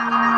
Thank you.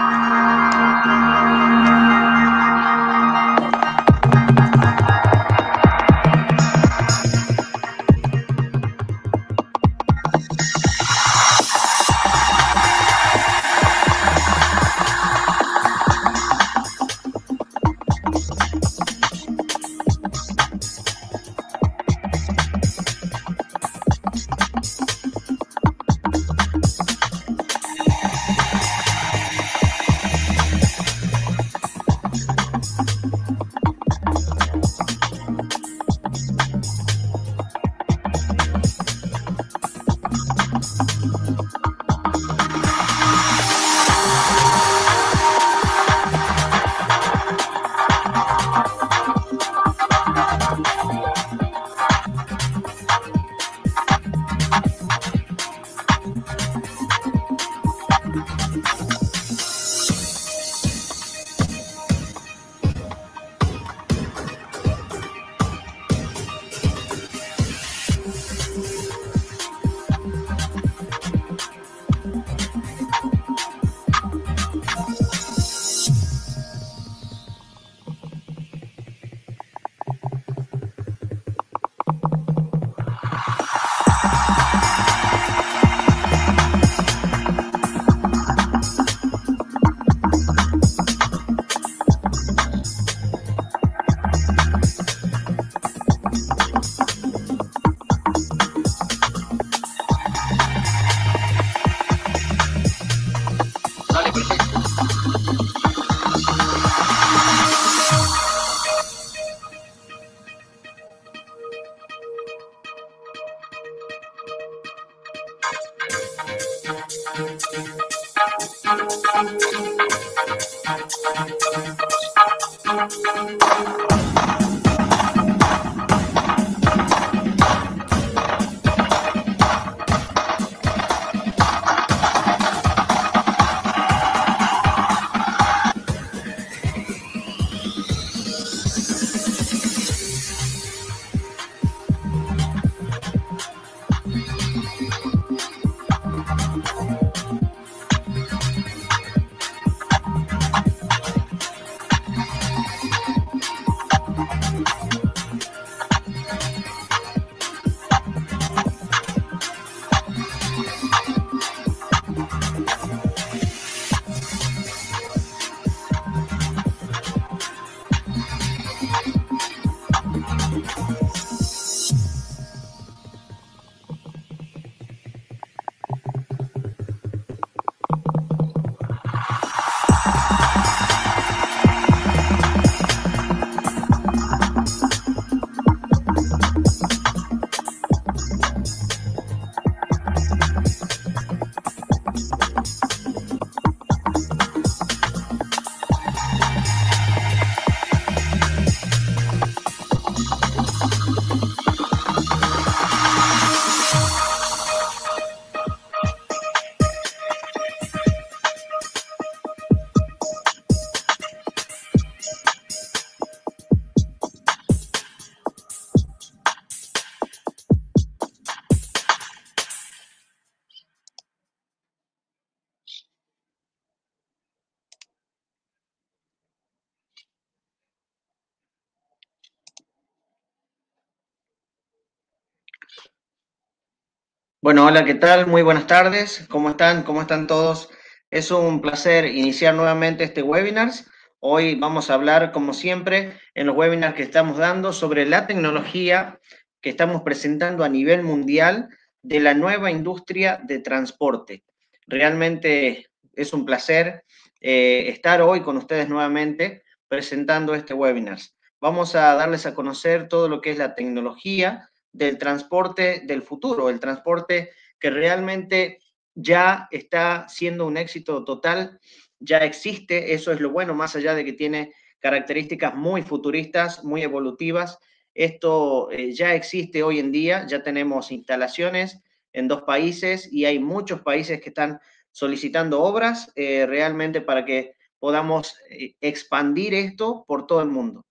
Bueno, hola, ¿qué tal? Muy buenas tardes. ¿Cómo están? ¿Cómo están todos? Es un placer iniciar nuevamente este webinar. Hoy vamos a hablar, como siempre, en los webinars que estamos dando sobre la tecnología que estamos presentando a nivel mundial de la nueva industria de transporte. Realmente es un placer eh, estar hoy con ustedes nuevamente presentando este webinar. Vamos a darles a conocer todo lo que es la tecnología, del transporte del futuro, el transporte que realmente ya está siendo un éxito total, ya existe, eso es lo bueno, más allá de que tiene características muy futuristas, muy evolutivas, esto eh, ya existe hoy en día, ya tenemos instalaciones en dos países y hay muchos países que están solicitando obras eh, realmente para que podamos eh, expandir esto por todo el mundo.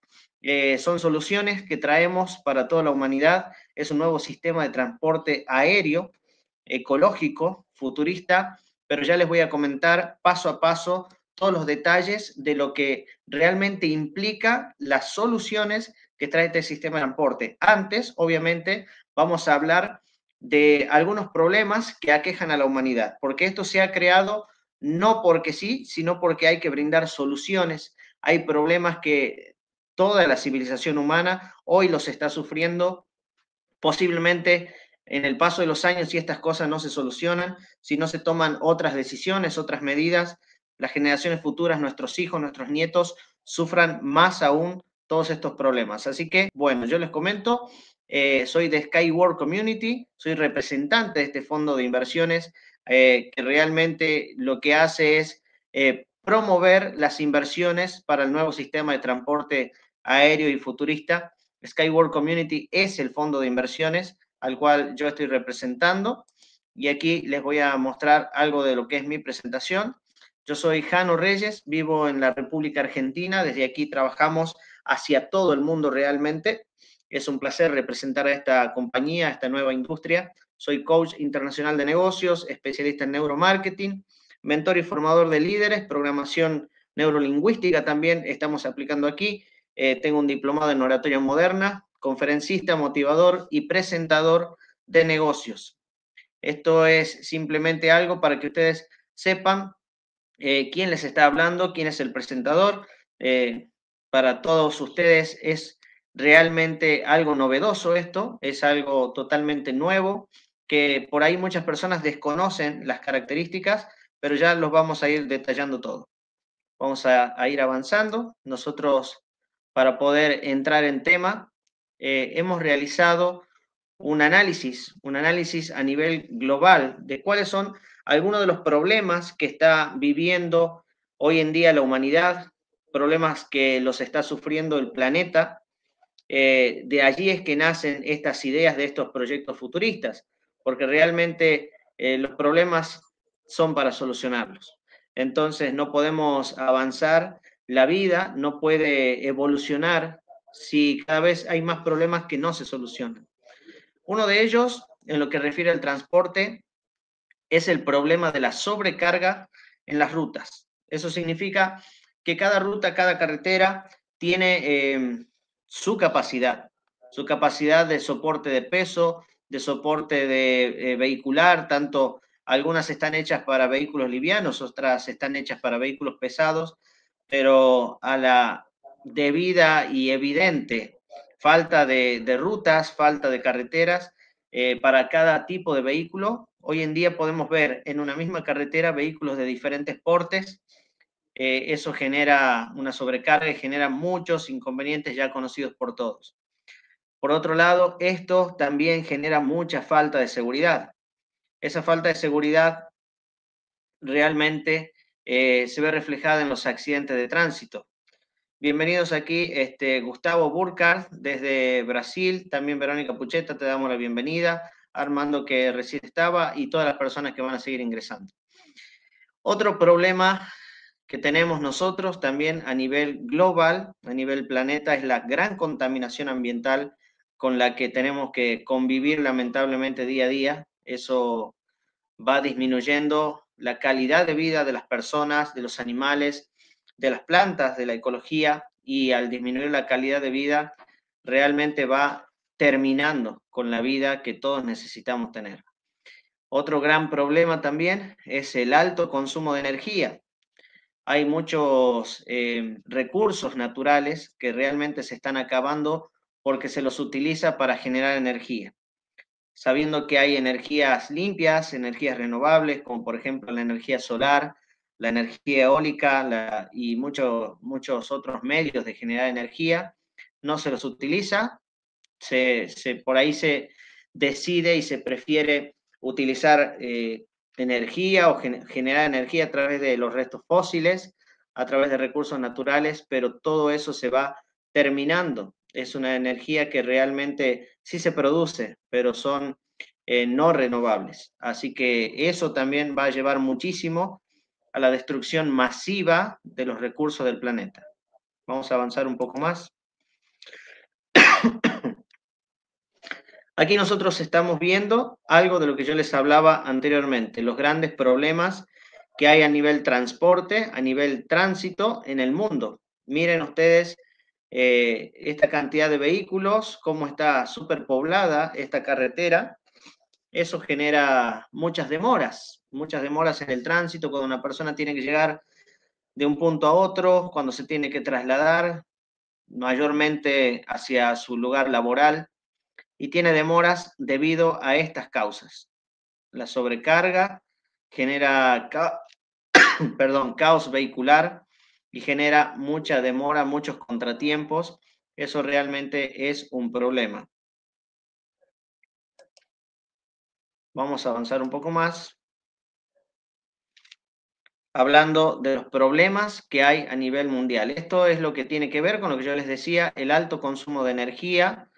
son soluciones que traemos para toda la humanidad es un nuevo sistema de transporte aéreo, ecológico, futurista, pero ya les voy a comentar paso a paso todos los detalles de lo que realmente implica las soluciones que trae este sistema de transporte. Antes, obviamente, vamos a hablar de algunos problemas que aquejan a la humanidad, porque esto se ha creado no porque sí, sino porque hay que brindar soluciones. Hay problemas que toda la civilización humana hoy los está sufriendo Posiblemente en el paso de los años, si estas cosas no se solucionan, si no se toman otras decisiones, otras medidas, las generaciones futuras, nuestros hijos, nuestros nietos, sufran más aún todos estos problemas. Así que, bueno, yo les comento, eh, soy de Skyward Community, soy representante de este fondo de inversiones eh, que realmente lo que hace es eh, promover las inversiones para el nuevo sistema de transporte aéreo y futurista Skyward Community es el fondo de inversiones al cual yo estoy representando. Y aquí les voy a mostrar algo de lo que es mi presentación. Yo soy Jano Reyes, vivo en la República Argentina. Desde aquí trabajamos hacia todo el mundo realmente. Es un placer representar a esta compañía, a esta nueva industria. Soy coach internacional de negocios, especialista en neuromarketing, mentor y formador de líderes, programación neurolingüística también estamos aplicando aquí eh, tengo un diplomado en oratoria moderna, conferencista, motivador y presentador de negocios. Esto es simplemente algo para que ustedes sepan eh, quién les está hablando, quién es el presentador. Eh, para todos ustedes es realmente algo novedoso esto, es algo totalmente nuevo, que por ahí muchas personas desconocen las características, pero ya los vamos a ir detallando todo. Vamos a, a ir avanzando. Nosotros para poder entrar en tema, eh, hemos realizado un análisis, un análisis a nivel global de cuáles son algunos de los problemas que está viviendo hoy en día la humanidad, problemas que los está sufriendo el planeta. Eh, de allí es que nacen estas ideas de estos proyectos futuristas, porque realmente eh, los problemas son para solucionarlos. Entonces no podemos avanzar la vida no puede evolucionar si cada vez hay más problemas que no se solucionan. Uno de ellos, en lo que refiere al transporte, es el problema de la sobrecarga en las rutas. Eso significa que cada ruta, cada carretera tiene eh, su capacidad, su capacidad de soporte de peso, de soporte de eh, vehicular, tanto algunas están hechas para vehículos livianos, otras están hechas para vehículos pesados, pero a la debida y evidente falta de, rutas, falta de carreteras eh, para cada tipo de vehículo. Hoy en día podemos ver en una misma carretera vehículos de diferentes portes. Eh, eso genera una sobrecarga y genera muchos inconvenientes ya conocidos por todos. Por otro lado, esto también genera mucha falta de seguridad. Esa falta de seguridad realmente eh, se ve reflejada en los accidentes de tránsito. Bienvenidos aquí, este, Gustavo Burkhardt desde Brasil, también Verónica Pucheta, te damos la bienvenida, Armando que recién estaba y todas las personas que van a seguir ingresando. Otro problema que tenemos nosotros también a nivel global, a nivel planeta, es la gran contaminación ambiental con la que tenemos que convivir lamentablemente día a día. Eso va disminuyendo la calidad de vida de las personas, de los animales, de las plantas, de la ecología, y al disminuir la calidad de vida, realmente va terminando con la vida que todos necesitamos tener. Otro gran problema también es el alto consumo de energía. Hay muchos eh, recursos naturales que realmente se están acabando porque se los utiliza para generar energía sabiendo que hay energías limpias, energías renovables, como por ejemplo la energía solar, la energía eólica y muchos muchos otros medios de generar energía, no se los utiliza, se, por ahí se decide y se prefiere utilizar eh, energía o generar energía a través de los restos fósiles, a través de recursos naturales, pero todo eso se va terminando es una energía que realmente sí se produce, pero son eh, no renovables. Así que eso también va a llevar muchísimo a la destrucción masiva de los recursos del planeta. Vamos a avanzar un poco más. Aquí nosotros estamos viendo algo de lo que yo les hablaba anteriormente, los grandes problemas que hay a nivel transporte, a nivel tránsito en el mundo. Miren ustedes eh, esta cantidad de vehículos, cómo está superpoblada esta carretera. Eso genera muchas demoras, muchas demoras en el tránsito, cuando una persona tiene que llegar de un punto a otro, cuando se tiene que trasladar mayormente hacia su lugar laboral y tiene demoras debido a estas causas. La sobrecarga genera perdón, caos vehicular, y genera mucha demora, muchos contratiempos. Eso realmente es un problema. Vamos a avanzar un poco más. Hablando de los problemas que hay a nivel mundial. Esto es lo que tiene que ver con lo que yo les decía, el alto consumo de energía,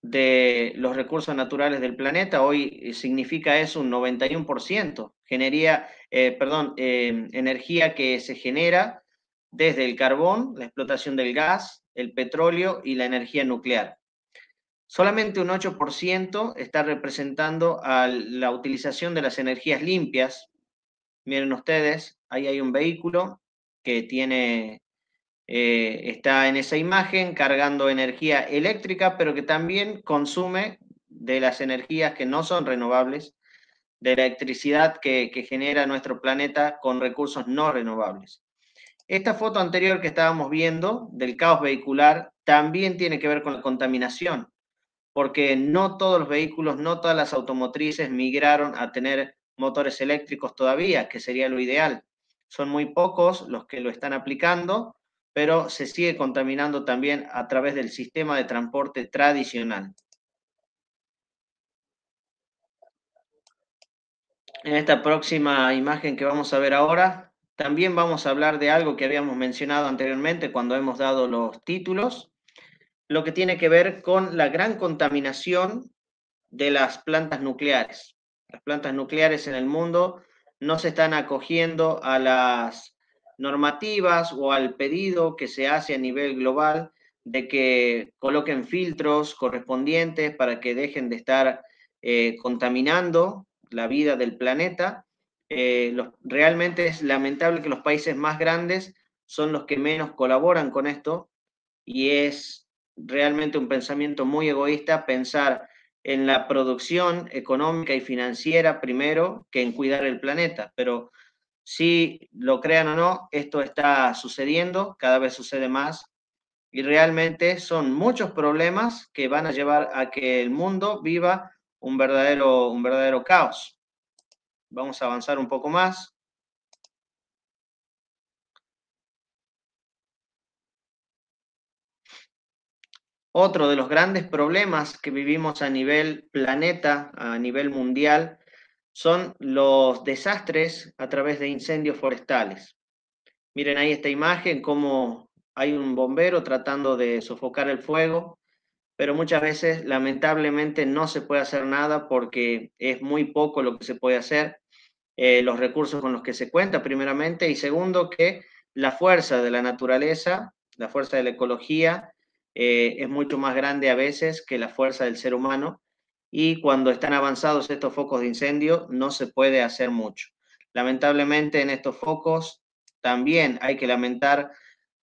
de los recursos naturales del planeta. Hoy eh, significa eso un 91%. Genería, eh, perdón, eh, energía que se genera desde el carbón, la explotación del gas, el petróleo y la energía nuclear. Solamente un 8% está representando a la utilización de las energías limpias. Miren ustedes, ahí hay un vehículo que tiene, eh, está en esa imagen cargando energía eléctrica, pero que también consume de las energías que no son renovables, de la electricidad que genera nuestro planeta con recursos no renovables. Esta foto anterior que estábamos viendo del caos vehicular también tiene que ver con la contaminación, porque no todos los vehículos, no todas las automotrices migraron a tener motores eléctricos todavía, que sería lo ideal. Son muy pocos los que lo están aplicando, pero se sigue contaminando también a través del sistema de transporte tradicional. En esta próxima imagen que vamos a ver ahora, también vamos a hablar de algo que habíamos mencionado anteriormente cuando hemos dado los títulos, lo que tiene que ver con la gran contaminación de las plantas nucleares. Las plantas nucleares en el mundo no se están acogiendo a las normativas o al pedido que se hace a nivel global de que coloquen filtros correspondientes para que dejen de estar eh, contaminando la vida del planeta eh, realmente es lamentable que los países más grandes son los que menos colaboran con esto y es realmente un pensamiento muy egoísta pensar en la producción económica y financiera primero que en cuidar el planeta. Pero si lo crean o no, esto está sucediendo, cada vez sucede más y realmente son muchos problemas que van a llevar a que el mundo viva un verdadero, un verdadero caos. Vamos a avanzar un poco más. Otro de los grandes problemas que vivimos a nivel planeta, a nivel mundial, son los desastres a través de incendios forestales. Miren ahí esta imagen, cómo hay un bombero tratando de sofocar el fuego pero muchas veces lamentablemente no se puede hacer nada porque es muy poco lo que se puede hacer, eh, los recursos con los que se cuenta primeramente, y segundo que la fuerza de la naturaleza, la fuerza de la ecología, eh, es mucho más grande a veces que la fuerza del ser humano, y cuando están avanzados estos focos de incendio no se puede hacer mucho. Lamentablemente en estos focos también hay que lamentar,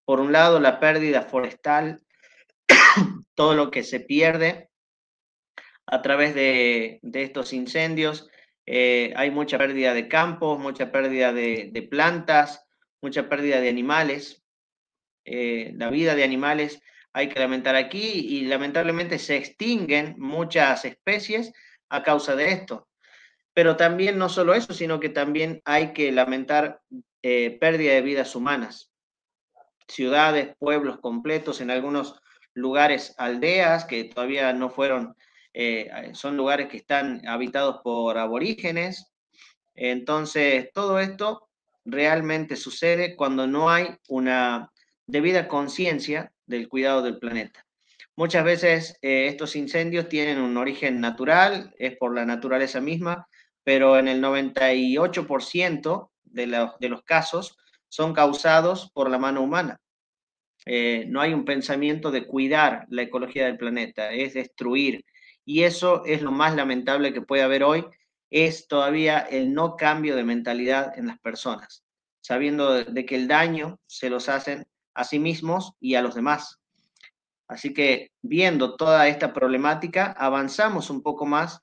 por un lado, la pérdida forestal todo lo que se pierde a través de, estos incendios. Eh, hay mucha pérdida de campos, mucha pérdida de, plantas, mucha pérdida de animales, eh, la vida de animales hay que lamentar aquí y lamentablemente se extinguen muchas especies a causa de esto. Pero también no solo eso, sino que también hay que lamentar eh, pérdida de vidas humanas. Ciudades, pueblos completos, en algunos lugares, aldeas que todavía no fueron, eh, eh, son lugares que están habitados por aborígenes. Entonces, todo esto realmente sucede cuando no hay una debida conciencia del cuidado del planeta. Muchas veces eh, estos incendios tienen un origen natural, es por la naturaleza misma, pero en el 98% de, de los casos son causados por la mano humana. Eh, no hay un pensamiento de cuidar la ecología del planeta, es destruir. Y eso es lo más lamentable que puede haber hoy, es todavía el no cambio de mentalidad en las personas, sabiendo de, que el daño se los hacen a sí mismos y a los demás. Así que viendo toda esta problemática, avanzamos un poco más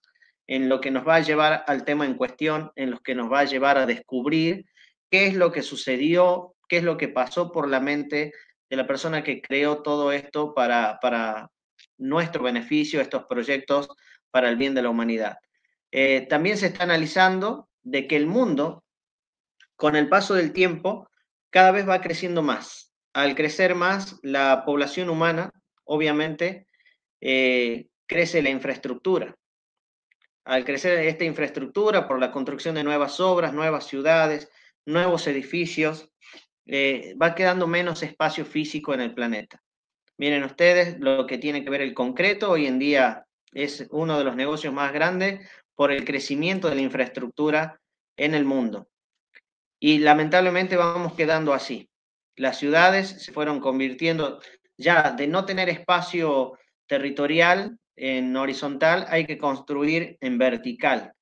en lo que nos va a llevar al tema en cuestión, en lo que nos va a llevar a descubrir qué es lo que sucedió, qué es lo que pasó por la mente de la persona que creó todo esto para, nuestro beneficio, estos proyectos para el bien de la humanidad. Eh, también se está analizando de que el mundo, con el paso del tiempo, cada vez va creciendo más. Al crecer más la población humana, obviamente, eh, crece la infraestructura. Al crecer esta infraestructura por la construcción de nuevas obras, nuevas ciudades, nuevos edificios, eh, va quedando menos espacio físico en el planeta. Miren ustedes lo que tiene que ver el concreto, hoy en día es uno de los negocios más grandes por el crecimiento de la infraestructura en el mundo. Y lamentablemente vamos quedando así. Las ciudades se fueron convirtiendo ya de no tener espacio territorial en horizontal, hay que construir en vertical.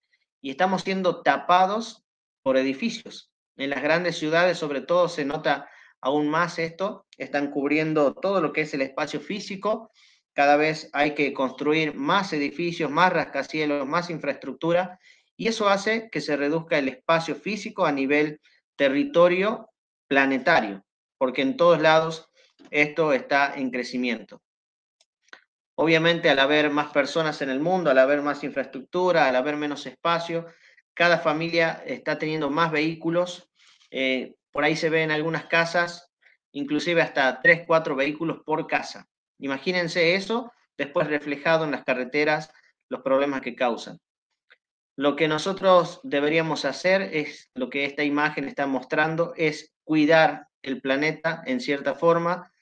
Y estamos siendo tapados por edificios. En las grandes ciudades, sobre todo, se nota aún más esto. Están cubriendo todo lo que es el espacio físico. Cada vez hay que construir más edificios, más rascacielos, más infraestructura. Y eso hace que se reduzca el espacio físico a nivel territorio planetario, porque en todos lados esto está en crecimiento. Obviamente, al haber más personas en el mundo, al haber más infraestructura, al haber menos espacio, cada familia está teniendo más vehículos eh, por ahí se ven algunas casas, inclusive hasta 3, 4 vehículos por casa. Imagínense eso, después reflejado en las carreteras, los problemas que causan. Lo que nosotros deberíamos hacer es lo que esta imagen está mostrando, es cuidar el planeta en cierta forma.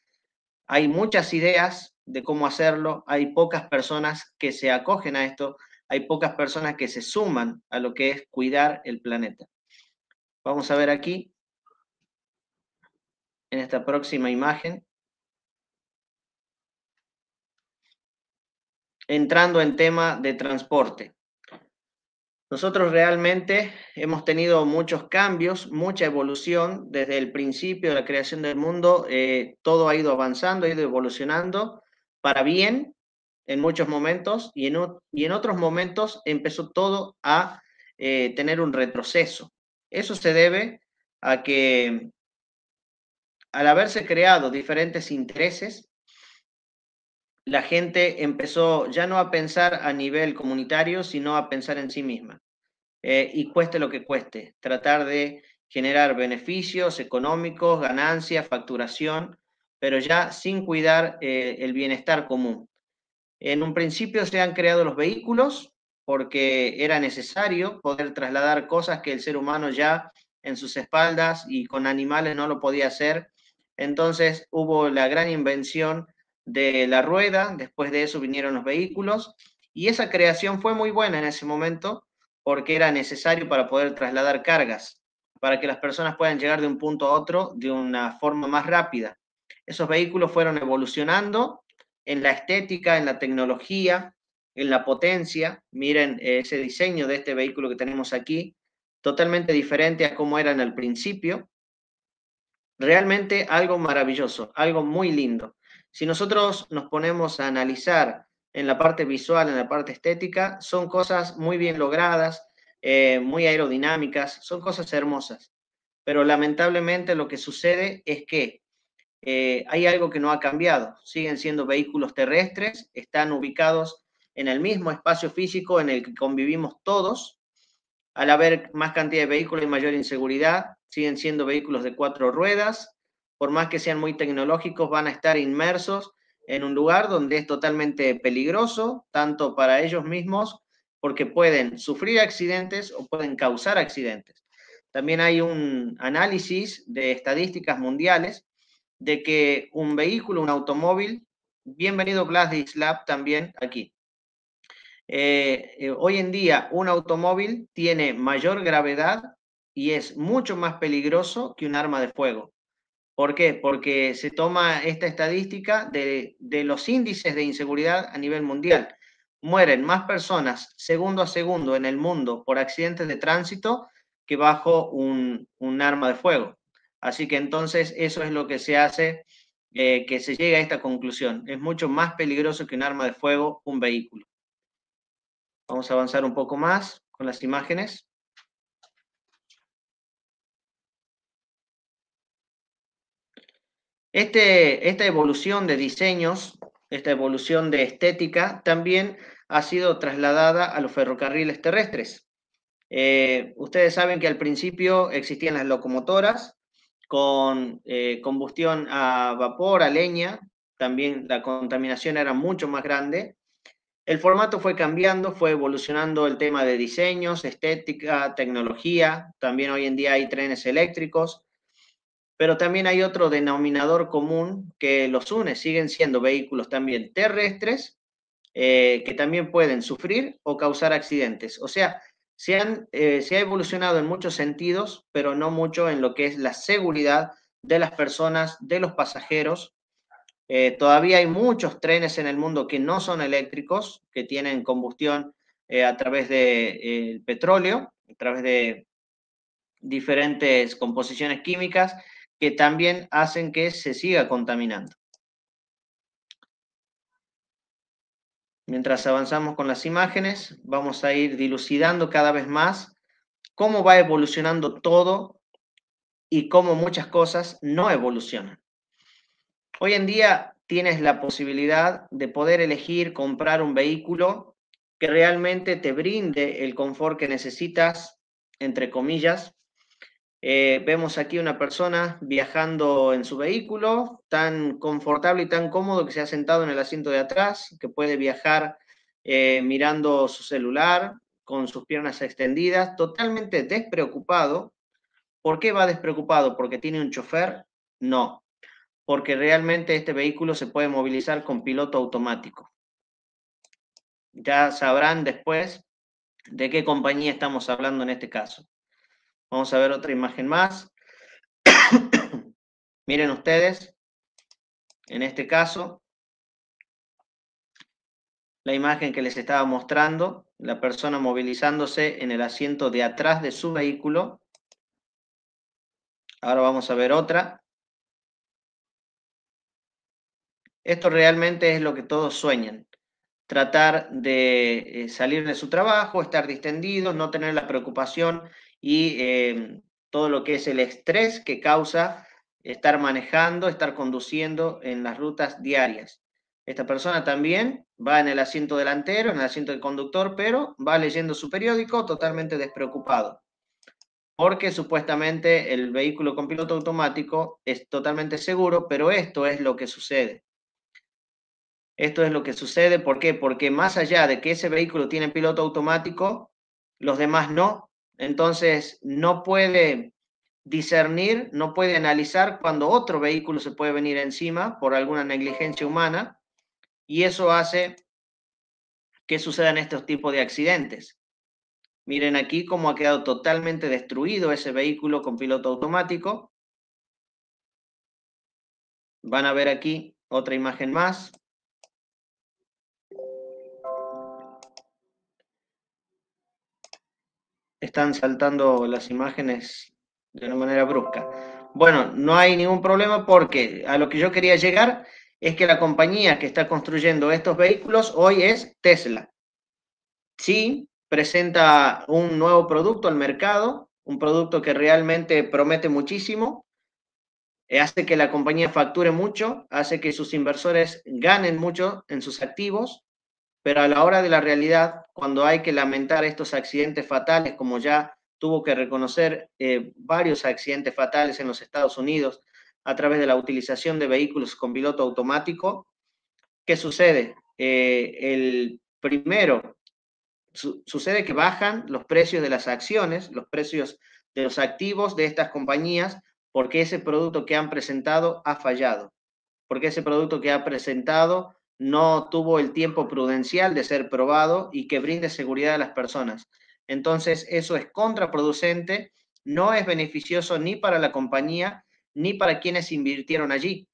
Hay muchas ideas de cómo hacerlo, hay pocas personas que se acogen a esto, hay pocas personas que se suman a lo que es cuidar el planeta. Vamos a ver aquí, en esta próxima imagen, entrando en tema de transporte. Nosotros realmente hemos tenido muchos cambios, mucha evolución. Desde el principio de la creación del mundo, eh, todo ha ido avanzando, ha ido evolucionando para bien en muchos momentos y en, otros momentos empezó todo a eh, tener un retroceso. Eso se debe a que al haberse creado diferentes intereses, la gente empezó ya no a pensar a nivel comunitario, sino a pensar en sí misma. Eh, y cueste lo que cueste, tratar de generar beneficios económicos, ganancias, facturación, pero ya sin cuidar eh, el bienestar común. En un principio se han creado los vehículos, porque era necesario poder trasladar cosas que el ser humano ya en sus espaldas y con animales no lo podía hacer. Entonces hubo la gran invención de la rueda, después de eso vinieron los vehículos y esa creación fue muy buena en ese momento porque era necesario para poder trasladar cargas, para que las personas puedan llegar de un punto a otro de una forma más rápida. Esos vehículos fueron evolucionando en la estética, en la tecnología, en la potencia. Miren ese diseño de este vehículo que tenemos aquí, totalmente diferente a cómo en el principio. Realmente algo maravilloso, algo muy lindo. Si nosotros nos ponemos a analizar en la parte visual, en la parte estética, son cosas muy bien logradas, eh, muy aerodinámicas, son cosas hermosas. Pero lamentablemente lo que sucede es que eh, hay algo que no ha cambiado. Siguen siendo vehículos terrestres, están ubicados en el mismo espacio físico en el que convivimos todos. Al haber más cantidad de vehículos y mayor inseguridad, siguen siendo vehículos de cuatro ruedas. Por más que sean muy tecnológicos, van a estar inmersos en un lugar donde es totalmente peligroso, tanto para ellos mismos, porque pueden sufrir accidentes o pueden causar accidentes. También hay un análisis de estadísticas mundiales de que un vehículo, un automóvil, bienvenido Glass Lab también aquí, eh, eh, hoy en día un automóvil tiene mayor gravedad y es mucho más peligroso que un arma de fuego. ¿Por qué? Porque se toma esta estadística de, los índices de inseguridad a nivel mundial. Mueren más personas segundo a segundo en el mundo por accidentes de tránsito que bajo un, arma de fuego. Así que entonces eso es lo que se hace, eh, que se llega a esta conclusión. Es mucho más peligroso que un arma de fuego un vehículo. Vamos a avanzar un poco más con las imágenes. Este, esta evolución de diseños, esta evolución de estética, también ha sido trasladada a los ferrocarriles terrestres. Eh, ustedes saben que al principio existían las locomotoras con eh, combustión a vapor, a leña, también la contaminación era mucho más grande. El formato fue cambiando, fue evolucionando el tema de diseños, estética, tecnología. También hoy en día hay trenes eléctricos, pero también hay otro denominador común que los une. Siguen siendo vehículos también terrestres eh, que también pueden sufrir o causar accidentes. O sea, se, han, eh, se ha evolucionado en muchos sentidos, pero no mucho en lo que es la seguridad de las personas, de los pasajeros eh, todavía hay muchos trenes en el mundo que no son eléctricos, que tienen combustión eh, a través del de, eh, petróleo, a través de diferentes composiciones químicas que también hacen que se siga contaminando. Mientras avanzamos con las imágenes, vamos a ir dilucidando cada vez más cómo va evolucionando todo y cómo muchas cosas no evolucionan. Hoy en día tienes la posibilidad de poder elegir comprar un vehículo que realmente te brinde el confort que necesitas, entre comillas. Eh, vemos aquí una persona viajando en su vehículo, tan confortable y tan cómodo que se ha sentado en el asiento de atrás, que puede viajar eh, mirando su celular con sus piernas extendidas, totalmente despreocupado. ¿Por qué va despreocupado? ¿Porque tiene un chofer? No, porque realmente este vehículo se puede movilizar con piloto automático. Ya sabrán después de qué compañía estamos hablando en este caso. Vamos a ver otra imagen más. Miren ustedes, en este caso, la imagen que les estaba mostrando, la persona movilizándose en el asiento de atrás de su vehículo. Ahora vamos a ver otra. Esto realmente es lo que todos sueñan, tratar de eh, salir de su trabajo, estar distendido, no tener la preocupación y em, todo lo que es el estrés que causa estar manejando, estar conduciendo en las rutas diarias. Esta persona también va en el asiento delantero, en el asiento del conductor, pero va leyendo su periódico totalmente despreocupado, porque supuestamente el vehículo con piloto automático es totalmente seguro, pero esto es lo que sucede. Esto es lo que sucede. ¿Por qué? Porque más allá de que ese vehículo tiene piloto automático, los demás no. Entonces, no puede discernir, no puede analizar cuando otro vehículo se puede venir encima por alguna negligencia humana. Y eso hace que sucedan estos tipos de accidentes. Miren aquí cómo ha quedado totalmente destruido ese vehículo con piloto automático. Van a ver aquí otra imagen más. están saltando las imágenes de una manera brusca. Bueno, no hay ningún problema porque a lo que yo quería llegar es que la compañía que está construyendo estos vehículos hoy es Tesla. Sí, presenta un nuevo producto al mercado, un producto que realmente promete muchísimo, hace que la compañía facture mucho, hace que sus inversores ganen mucho en sus activos, pero a la hora de la realidad, cuando hay que lamentar estos accidentes fatales, como ya tuvo que reconocer eh, varios accidentes fatales en los Estados Unidos a través de la utilización de vehículos con piloto automático, ¿qué sucede? Eh, el primero, sucede que bajan los precios de las acciones, los precios de los activos de estas compañías, porque ese producto que han presentado ha fallado, porque ese producto que ha presentado no tuvo el tiempo prudencial de ser probado y que brinde seguridad a las personas. Entonces, eso es contraproducente, no es beneficioso ni para la compañía ni para quienes invirtieron allí.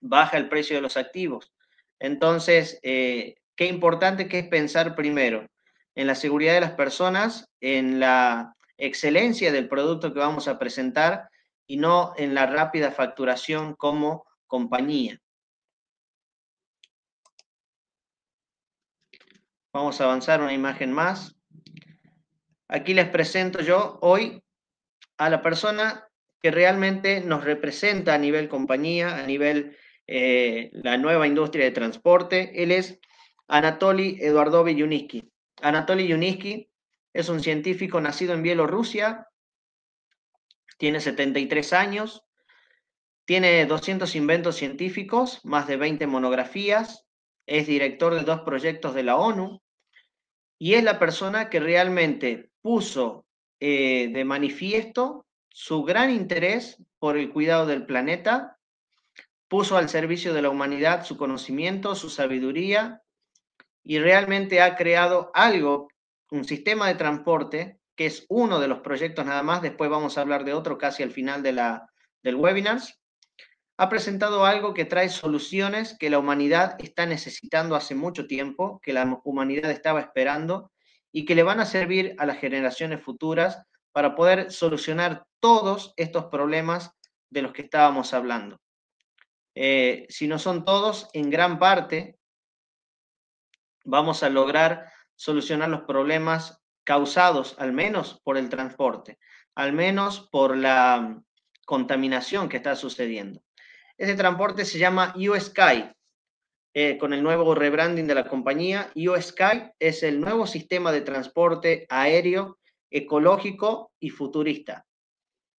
Baja el precio de los activos. Entonces, eh, qué importante que es pensar primero en la seguridad de las personas, en la excelencia del producto que vamos a presentar y no en la rápida facturación como compañía. Vamos a avanzar una imagen más. Aquí les presento yo hoy a la persona que realmente nos representa a nivel compañía, a nivel eh, la nueva industria de transporte. Él es Anatoly Eduardovi Yuniski. Anatoly Yuniski es un científico nacido en Bielorrusia, tiene 73 años, tiene 200 inventos científicos, más de 20 monografías, es director de dos proyectos de la ONU, y es la persona que realmente puso eh, de manifiesto su gran interés por el cuidado del planeta, puso al servicio de la humanidad su conocimiento, su sabiduría y realmente ha creado algo, un sistema de transporte que es uno de los proyectos nada más, después vamos a hablar de otro casi al final de la, del webinar, ha presentado algo que trae soluciones que la humanidad está necesitando hace mucho tiempo, que la humanidad estaba esperando y que le van a servir a las generaciones futuras para poder solucionar todos estos problemas de los que estábamos hablando. Eh, si no son todos, en gran parte vamos a lograr solucionar los problemas causados al menos por el transporte, al menos por la contaminación que está sucediendo. Este transporte se llama USky. Eh, con el nuevo rebranding de la compañía, USky es el nuevo sistema de transporte aéreo ecológico y futurista.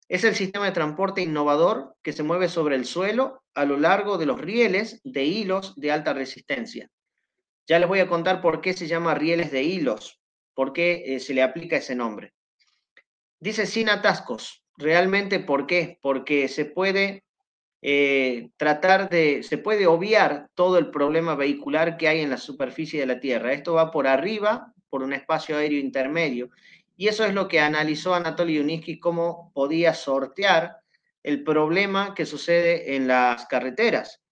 Es el sistema de transporte innovador que se mueve sobre el suelo a lo largo de los rieles de hilos de alta resistencia. Ya les voy a contar por qué se llama rieles de hilos, por qué eh, se le aplica ese nombre. Dice sin atascos. Realmente, ¿por qué? Porque se puede eh, tratar de, se puede obviar todo el problema vehicular que hay en la superficie de la Tierra. Esto va por arriba, por un espacio aéreo intermedio. Y eso es lo que analizó Anatoly Yuniski, cómo podía sortear el problema que sucede en las carreteras.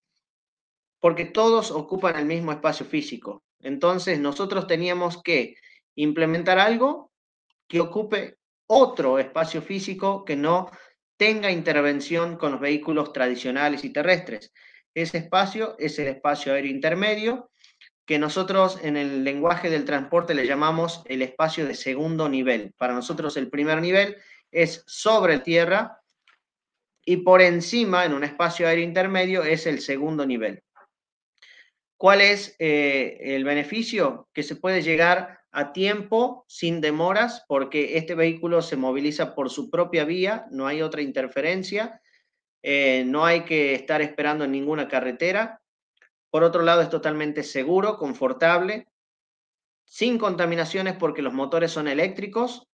Porque todos ocupan el mismo espacio físico. Entonces nosotros teníamos que implementar algo que ocupe otro espacio físico que no tenga intervención con los vehículos tradicionales y terrestres. Ese espacio es el espacio aéreo intermedio, que nosotros en el lenguaje del transporte le llamamos el espacio de segundo nivel. Para nosotros el primer nivel es sobre tierra y por encima, en un espacio aéreo intermedio, es el segundo nivel. ¿Cuál es eh, el beneficio? Que se puede llegar a tiempo, sin demoras, porque este vehículo se moviliza por su propia vía, no hay otra interferencia, eh, no hay que estar esperando en ninguna carretera. Por otro lado, es totalmente seguro, confortable, sin contaminaciones porque los motores son eléctricos,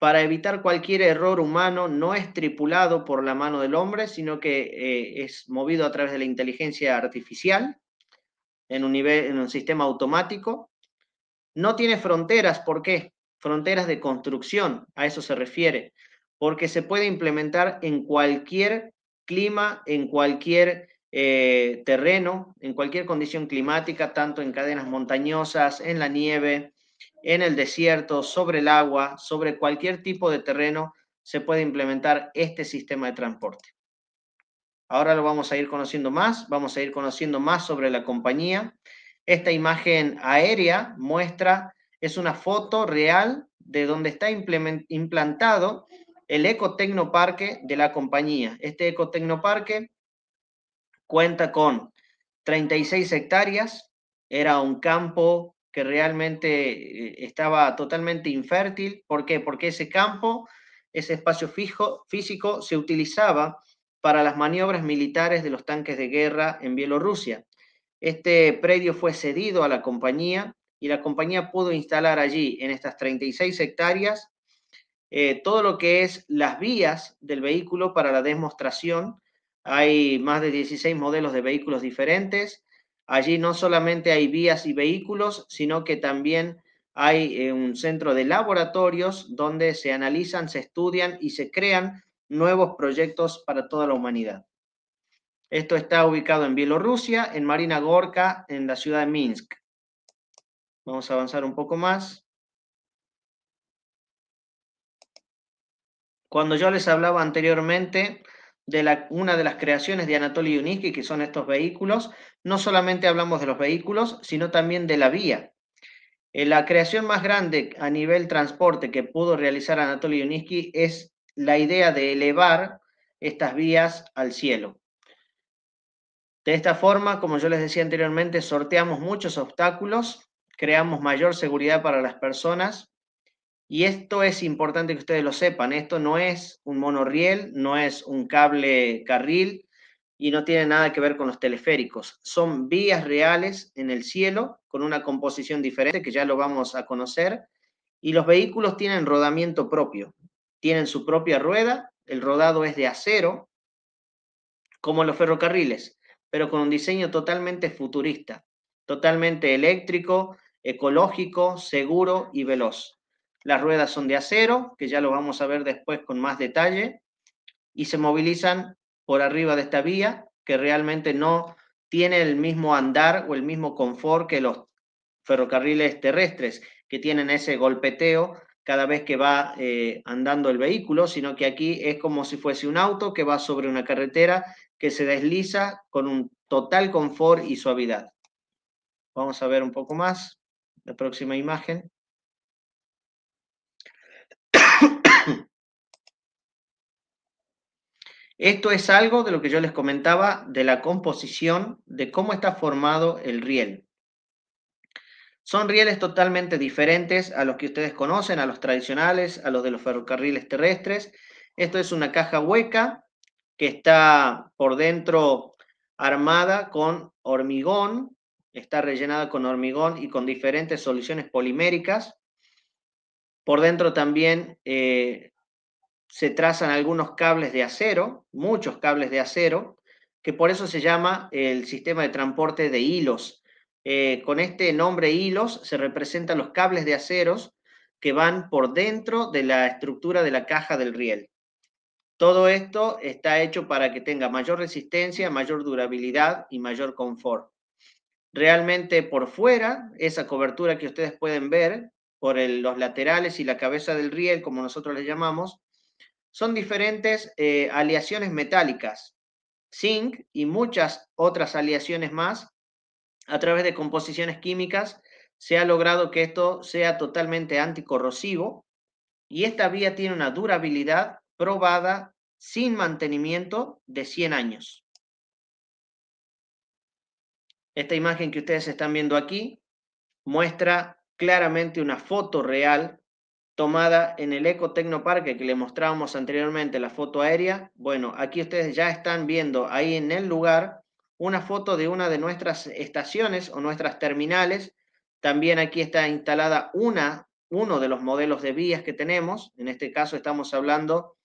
para evitar cualquier error humano, no es tripulado por la mano del hombre, sino que eh, es movido a través de la inteligencia artificial en un, nivel, en un sistema automático. No tiene fronteras, ¿por qué? Fronteras de construcción, a eso se refiere, porque se puede implementar en cualquier clima, en cualquier eh, terreno, en cualquier condición climática, tanto en cadenas montañosas, en la nieve, en el desierto, sobre el agua, sobre cualquier tipo de terreno, se puede implementar este sistema de transporte. Ahora lo vamos a ir conociendo más, vamos a ir conociendo más sobre la compañía. Esta imagen aérea muestra, es una foto real de donde está implantado el ecotecnoparque de la compañía. Este ecotecnoparque cuenta con 36 hectáreas, era un campo que realmente eh, estaba totalmente infértil. ¿Por qué? Porque ese campo, ese espacio fijo, físico, se utilizaba para las maniobras militares de los tanques de guerra en Bielorrusia. Este predio fue cedido a la compañía y la compañía pudo instalar allí, en estas 36 hectáreas, eh, todo lo que es las vías del vehículo para la demostración. Hay más de 16 modelos de vehículos diferentes. Allí no solamente hay vías y vehículos, sino que también hay eh, un centro de laboratorios donde se analizan, se estudian y se crean nuevos proyectos para toda la humanidad. Esto está ubicado en Bielorrusia, en Marina Gorka, en la ciudad de Minsk. Vamos a avanzar un poco más. Cuando yo les hablaba anteriormente de la, una de las creaciones de Anatoly Yuniski, que son estos vehículos, no solamente hablamos de los vehículos, sino también de la vía. Eh, la creación más grande a nivel transporte que pudo realizar Anatoly Yuniski es la idea de elevar estas vías al cielo. De esta forma, como yo les decía anteriormente, sorteamos muchos obstáculos, creamos mayor seguridad para las personas y esto es importante que ustedes lo sepan, esto no es un monorriel, no es un cable carril y no tiene nada que ver con los teleféricos. Son vías reales en el cielo con una composición diferente que ya lo vamos a conocer y los vehículos tienen rodamiento propio tienen su propia rueda, el rodado es de acero, como los ferrocarriles, pero con un diseño totalmente futurista, totalmente eléctrico, ecológico, seguro y veloz. Las ruedas son de acero, que ya lo vamos a ver después con más detalle, y se movilizan por arriba de esta vía, que realmente no tiene el mismo andar o el mismo confort que los ferrocarriles terrestres, que tienen ese golpeteo cada vez que va eh, andando el vehículo, sino que aquí es como si fuese un auto que va sobre una carretera que se desliza con un total confort y suavidad. Vamos a ver un poco más la próxima imagen. Esto es algo de lo que yo les comentaba de la composición, de cómo está formado el riel. Son rieles totalmente diferentes a los que ustedes conocen, a los tradicionales, a los de los ferrocarriles terrestres. Esto es una caja hueca que está por dentro armada con hormigón, está rellenada con hormigón y con diferentes soluciones poliméricas. Por dentro también eh, se trazan algunos cables de acero, muchos cables de acero, que por eso se llama el sistema de transporte de hilos eh, con este nombre hilos se representan los cables de aceros que van por dentro de la estructura de la caja del riel. Todo esto está hecho para que tenga mayor resistencia, mayor durabilidad y mayor confort. Realmente por fuera, esa cobertura que ustedes pueden ver por los laterales y la cabeza del riel, como nosotros le llamamos, son diferentes eh, aleaciones metálicas, zinc y muchas otras aleaciones más a través de composiciones químicas se ha logrado que esto sea totalmente anticorrosivo y esta vía tiene una durabilidad probada sin mantenimiento de 100 años. Esta imagen que ustedes están viendo aquí muestra claramente una foto real tomada en el Ecotecnoparque que le mostrábamos anteriormente, la foto aérea. Bueno, aquí ustedes ya están viendo ahí en el lugar una foto de una de nuestras estaciones o nuestras terminales. También aquí está instalada una, uno de los modelos de vías que tenemos. En este caso estamos hablando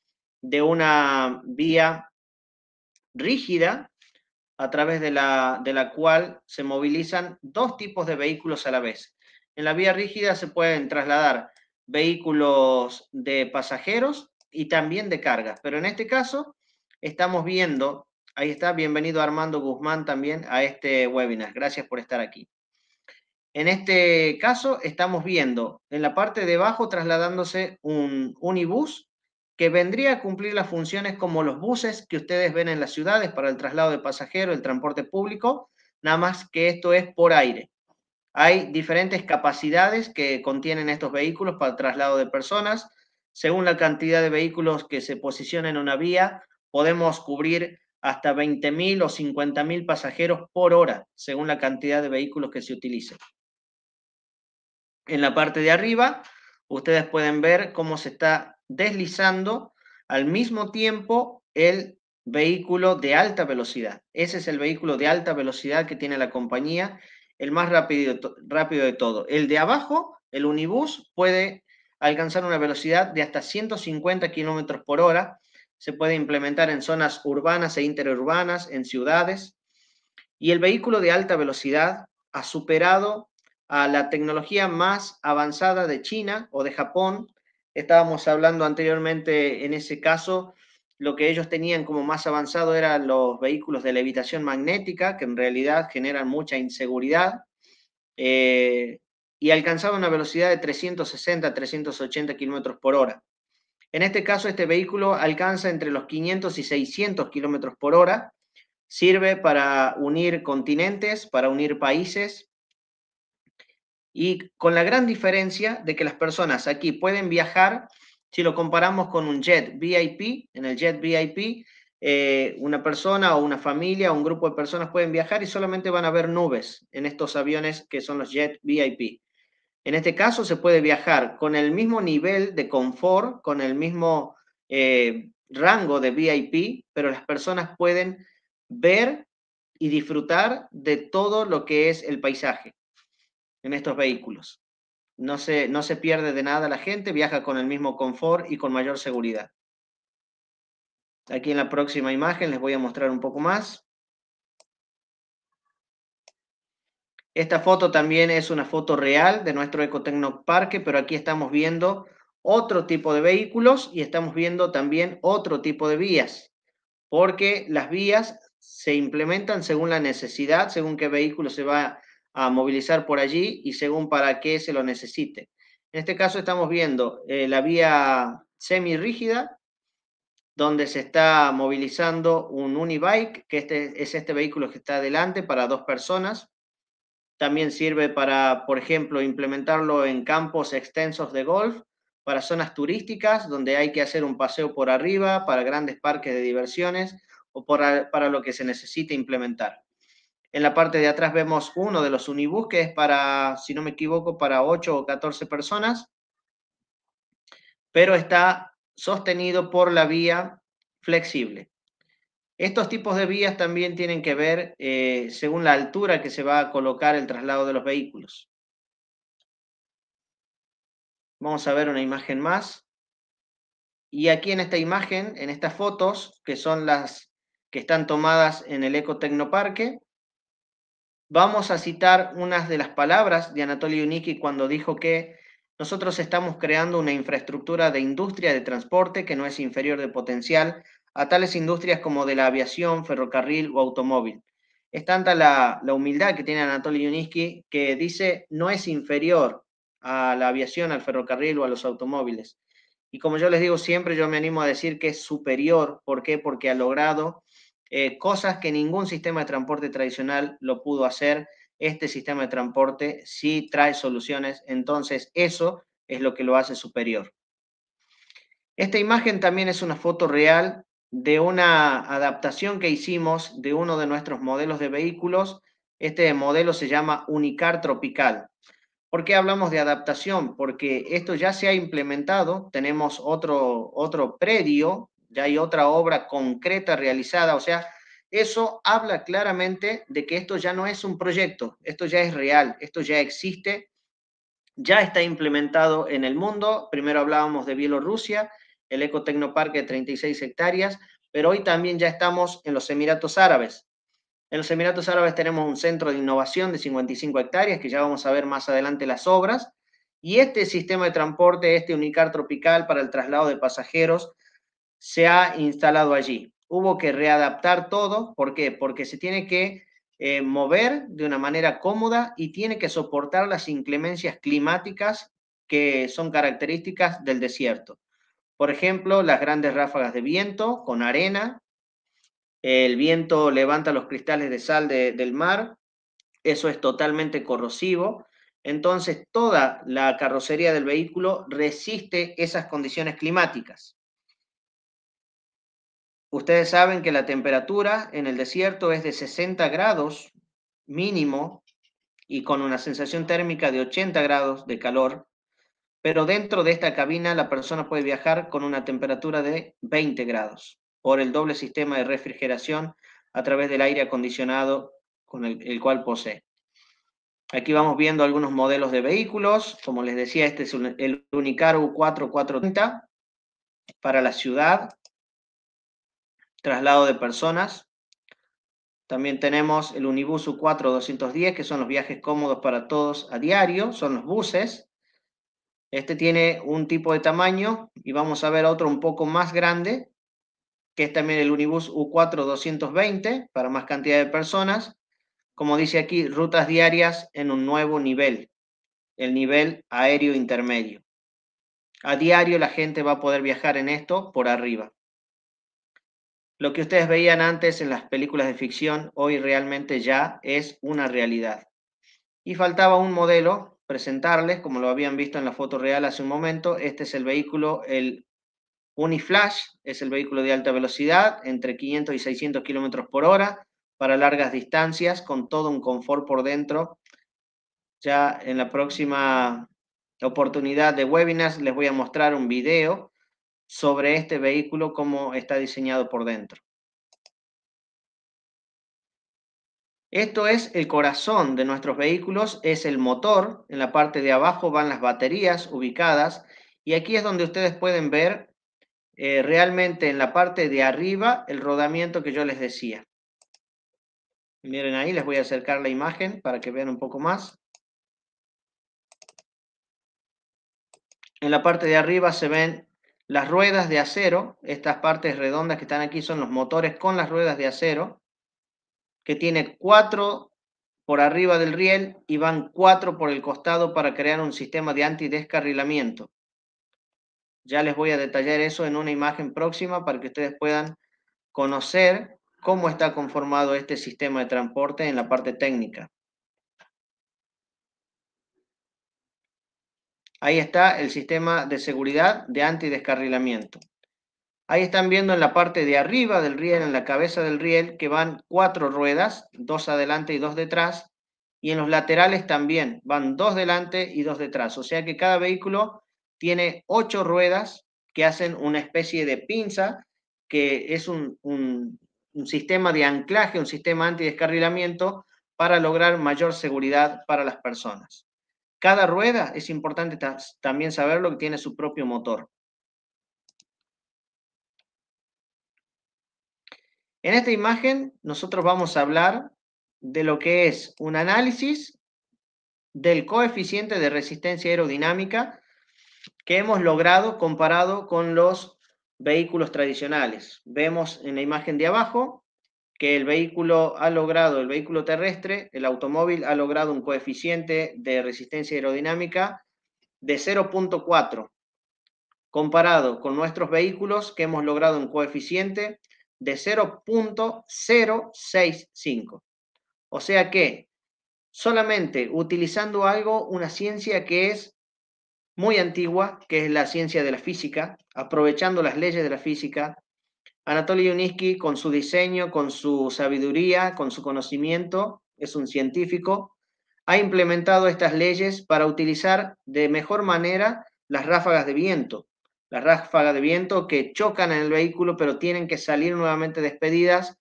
de una vía rígida a través de la, de la cual se movilizan dos tipos de vehículos a la vez. En la vía rígida se pueden trasladar vehículos de pasajeros y también de cargas, pero en este caso estamos viendo Ahí está, bienvenido Armando Guzmán también a este webinar. Gracias por estar aquí. En este caso estamos viendo en la parte de abajo trasladándose un unibus que vendría a cumplir las funciones como los buses que ustedes ven en las ciudades para el traslado de pasajeros, el transporte público, nada más que esto es por aire. Hay diferentes capacidades que contienen estos vehículos para el traslado de personas. Según la cantidad de vehículos que se posiciona en una vía, podemos cubrir hasta 20.000 o 50.000 pasajeros por hora, según la cantidad de vehículos que se utilicen. En la parte de arriba, ustedes pueden ver cómo se está deslizando al mismo tiempo el vehículo de alta velocidad. Ese es el vehículo de alta velocidad que tiene la compañía, el más rápido, rápido de todo. El de abajo, el Unibus, puede alcanzar una velocidad de hasta 150 kilómetros por hora se puede implementar en zonas urbanas e interurbanas, en ciudades. Y el vehículo de alta velocidad ha superado a la tecnología más avanzada de China o de Japón. Estábamos hablando anteriormente en ese caso, lo que ellos tenían como más avanzado eran los vehículos de levitación magnética, que en realidad generan mucha inseguridad, eh, y alcanzaba una velocidad de 360 380 kilómetros por hora. En este caso, este vehículo alcanza entre los 500 y 600 kilómetros por hora. Sirve para unir continentes, para unir países. Y con la gran diferencia de que las personas aquí pueden viajar, si lo comparamos con un jet VIP, en el jet VIP, eh, una persona o una familia o un grupo de personas pueden viajar y solamente van a ver nubes en estos aviones que son los jet VIP. En este caso se puede viajar con el mismo nivel de confort, con el mismo eh, rango de VIP, pero las personas pueden ver y disfrutar de todo lo que es el paisaje en estos vehículos. No se, no se pierde de nada la gente, viaja con el mismo confort y con mayor seguridad. Aquí en la próxima imagen les voy a mostrar un poco más. Esta foto también es una foto real de nuestro Ecotecno Parque, pero aquí estamos viendo otro tipo de vehículos y estamos viendo también otro tipo de vías, porque las vías se implementan según la necesidad, según qué vehículo se va a movilizar por allí y según para qué se lo necesite. En este caso estamos viendo eh, la vía semirrígida, donde se está movilizando un unibike, que este es este vehículo que está adelante para dos personas. También sirve para, por ejemplo, implementarlo en campos extensos de golf, para zonas turísticas donde hay que hacer un paseo por arriba, para grandes parques de diversiones o para, lo que se necesite implementar. En la parte de atrás vemos uno de los unibus que es para, si no me equivoco, para 8 o 14 personas, pero está sostenido por la vía flexible. Estos tipos de vías también tienen que ver eh, según la altura que se va a colocar el traslado de los vehículos. Vamos a ver una imagen más. Y aquí en esta imagen, en estas fotos, que son las que están tomadas en el Ecotecnoparque, vamos a citar unas de las palabras de Anatoly Uniki cuando dijo que nosotros estamos creando una infraestructura de industria de transporte que no es inferior de potencial a tales industrias como de la aviación, ferrocarril o automóvil. Es tanta la, humildad que tiene Anatoly Yuniski que dice no es inferior a la aviación, al ferrocarril o a los automóviles. Y como yo les digo siempre, yo me animo a decir que es superior. ¿Por qué? Porque ha logrado eh, cosas que ningún sistema de transporte tradicional lo pudo hacer. Este sistema de transporte sí trae soluciones, entonces eso es lo que lo hace superior. Esta imagen también es una foto real de una adaptación que hicimos de uno de nuestros modelos de vehículos. Este modelo se llama Unicar Tropical. ¿Por qué hablamos de adaptación? Porque esto ya se ha implementado, tenemos otro, otro predio, ya hay otra obra concreta realizada, o sea, eso habla claramente de que esto ya no es un proyecto, esto ya es real, esto ya existe, ya está implementado en el mundo. Primero hablábamos de Bielorrusia, el Ecotecnoparque de 36 hectáreas, pero hoy también ya estamos en los Emiratos Árabes. En los Emiratos Árabes tenemos un centro de innovación de 55 hectáreas, que ya vamos a ver más adelante las obras, y este sistema de transporte, este Unicar Tropical para el traslado de pasajeros, se ha instalado allí. Hubo que readaptar todo, ¿por qué? Porque se tiene que eh, mover de una manera cómoda y tiene que soportar las inclemencias climáticas que son características del desierto. Por ejemplo, las grandes ráfagas de viento con arena, el viento levanta los cristales de sal del mar, eso es totalmente corrosivo. Entonces, toda la carrocería del vehículo resiste esas condiciones climáticas. Ustedes saben que la temperatura en el desierto es de 60 grados mínimo y con una sensación térmica de 80 grados de calor pero dentro de esta cabina la persona puede viajar con una temperatura de 20 grados por el doble sistema de refrigeración a través del aire acondicionado con el, cual posee. Aquí vamos viendo algunos modelos de vehículos. Como les decía, este es el Unicar U4430 para la ciudad, traslado de personas. También tenemos el Unibus U4210, que son los viajes cómodos para todos a diario, son los buses. Este tiene un tipo de tamaño y vamos a ver otro un poco más grande, que es también el Unibus U4-220 para más cantidad de personas. Como dice aquí, rutas diarias en un nuevo nivel, el nivel aéreo intermedio. A diario la gente va a poder viajar en esto por arriba. Lo que ustedes veían antes en las películas de ficción, hoy realmente ya es una realidad. Y faltaba un modelo presentarles, como lo habían visto en la foto real hace un momento, este es el vehículo, el Uniflash, es el vehículo de alta velocidad, entre 500 y 600 kilómetros por hora, para largas distancias, con todo un confort por dentro. Ya en la próxima oportunidad de webinars les voy a mostrar un video sobre este vehículo, cómo está diseñado por dentro. Esto es el corazón de nuestros vehículos, es el motor. En la parte de abajo van las baterías ubicadas y aquí es donde ustedes pueden ver eh, realmente en la parte de arriba el rodamiento que yo les decía. Miren ahí, les voy a acercar la imagen para que vean un poco más. En la parte de arriba se ven las ruedas de acero. Estas partes redondas que están aquí son los motores con las ruedas de acero que tiene cuatro por arriba del riel y van cuatro por el costado para crear un sistema de antidescarrilamiento. Ya les voy a detallar eso en una imagen próxima para que ustedes puedan conocer cómo está conformado este sistema de transporte en la parte técnica. Ahí está el sistema de seguridad de antidescarrilamiento. Ahí están viendo en la parte de arriba del riel, en la cabeza del riel, que van cuatro ruedas, dos adelante y dos detrás. Y en los laterales también van dos delante y dos detrás. O sea que cada vehículo tiene ocho ruedas que hacen una especie de pinza, que es un, sistema de anclaje, un sistema antidescarrilamiento para lograr mayor seguridad para las personas. Cada rueda, es importante también saberlo, que tiene su propio motor. En esta imagen nosotros vamos a hablar de lo que es un análisis del coeficiente de resistencia aerodinámica que hemos logrado comparado con los vehículos tradicionales. Vemos en la imagen de abajo que el vehículo ha logrado, el vehículo terrestre, el automóvil ha logrado un coeficiente de resistencia aerodinámica de 0.4, comparado con nuestros vehículos que hemos logrado un coeficiente de 0.065. O sea que solamente utilizando algo, una ciencia que es muy antigua, que es la ciencia de la física, aprovechando las leyes de la física, Anatoly Yuniski con su diseño, con su sabiduría, con su conocimiento, es un científico, ha implementado estas leyes para utilizar de mejor manera las ráfagas de viento las ráfagas de viento que chocan en el vehículo, pero tienen que salir nuevamente despedidas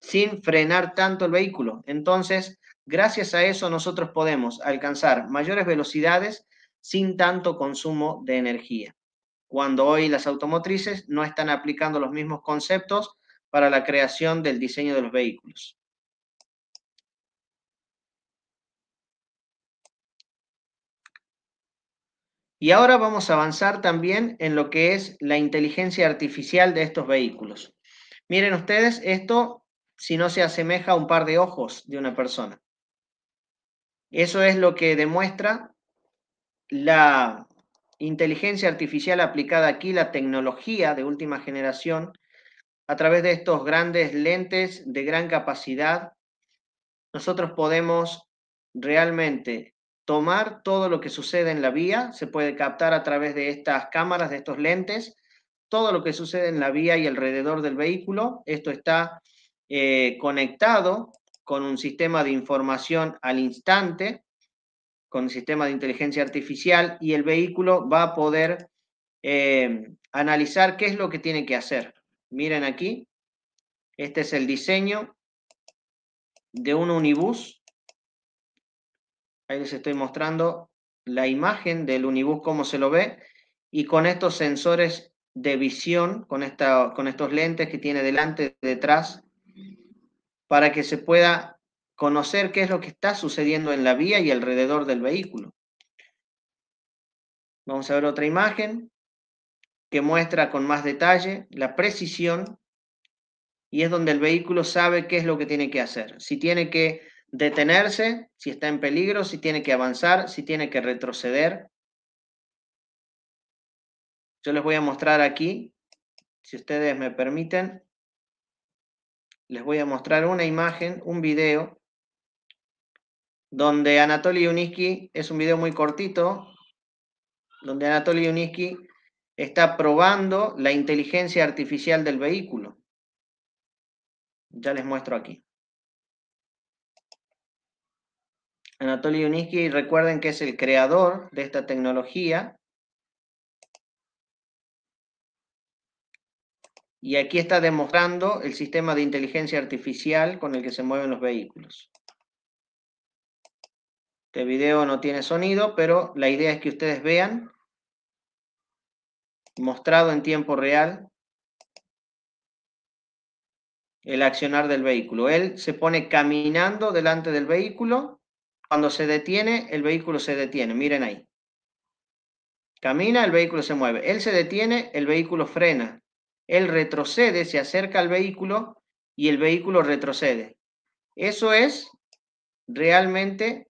sin frenar tanto el vehículo. Entonces, gracias a eso nosotros podemos alcanzar mayores velocidades sin tanto consumo de energía. Cuando hoy las automotrices no están aplicando los mismos conceptos para la creación del diseño de los vehículos. Y ahora vamos a avanzar también en lo que es la inteligencia artificial de estos vehículos. Miren ustedes, esto si no se asemeja a un par de ojos de una persona. Eso es lo que demuestra la inteligencia artificial aplicada aquí, la tecnología de última generación, a través de estos grandes lentes de gran capacidad, nosotros podemos realmente tomar todo lo que sucede en la vía, se puede captar a través de estas cámaras, de estos lentes, todo lo que sucede en la vía y alrededor del vehículo. Esto está eh, conectado con un sistema de información al instante, con un sistema de inteligencia artificial y el vehículo va a poder eh, analizar qué es lo que tiene que hacer. Miren aquí, este es el diseño de un unibus Ahí les estoy mostrando la imagen del unibus, cómo se lo ve, y con estos sensores de visión, con, esta, con estos lentes que tiene delante, y detrás, para que se pueda conocer qué es lo que está sucediendo en la vía y alrededor del vehículo. Vamos a ver otra imagen que muestra con más detalle la precisión y es donde el vehículo sabe qué es lo que tiene que hacer. Si tiene que detenerse, si está en peligro, si tiene que avanzar, si tiene que retroceder. Yo les voy a mostrar aquí, si ustedes me permiten, les voy a mostrar una imagen, un video, donde Anatoly Yuniski, es un video muy cortito, donde Anatoly Yuniski está probando la inteligencia artificial del vehículo. Ya les muestro aquí. Anatoly y recuerden que es el creador de esta tecnología. Y aquí está demostrando el sistema de inteligencia artificial con el que se mueven los vehículos. Este video no tiene sonido, pero la idea es que ustedes vean mostrado en tiempo real el accionar del vehículo. Él se pone caminando delante del vehículo cuando se detiene, el vehículo se detiene. Miren ahí. Camina, el vehículo se mueve. Él se detiene, el vehículo frena. Él retrocede, se acerca al vehículo y el vehículo retrocede. Eso es realmente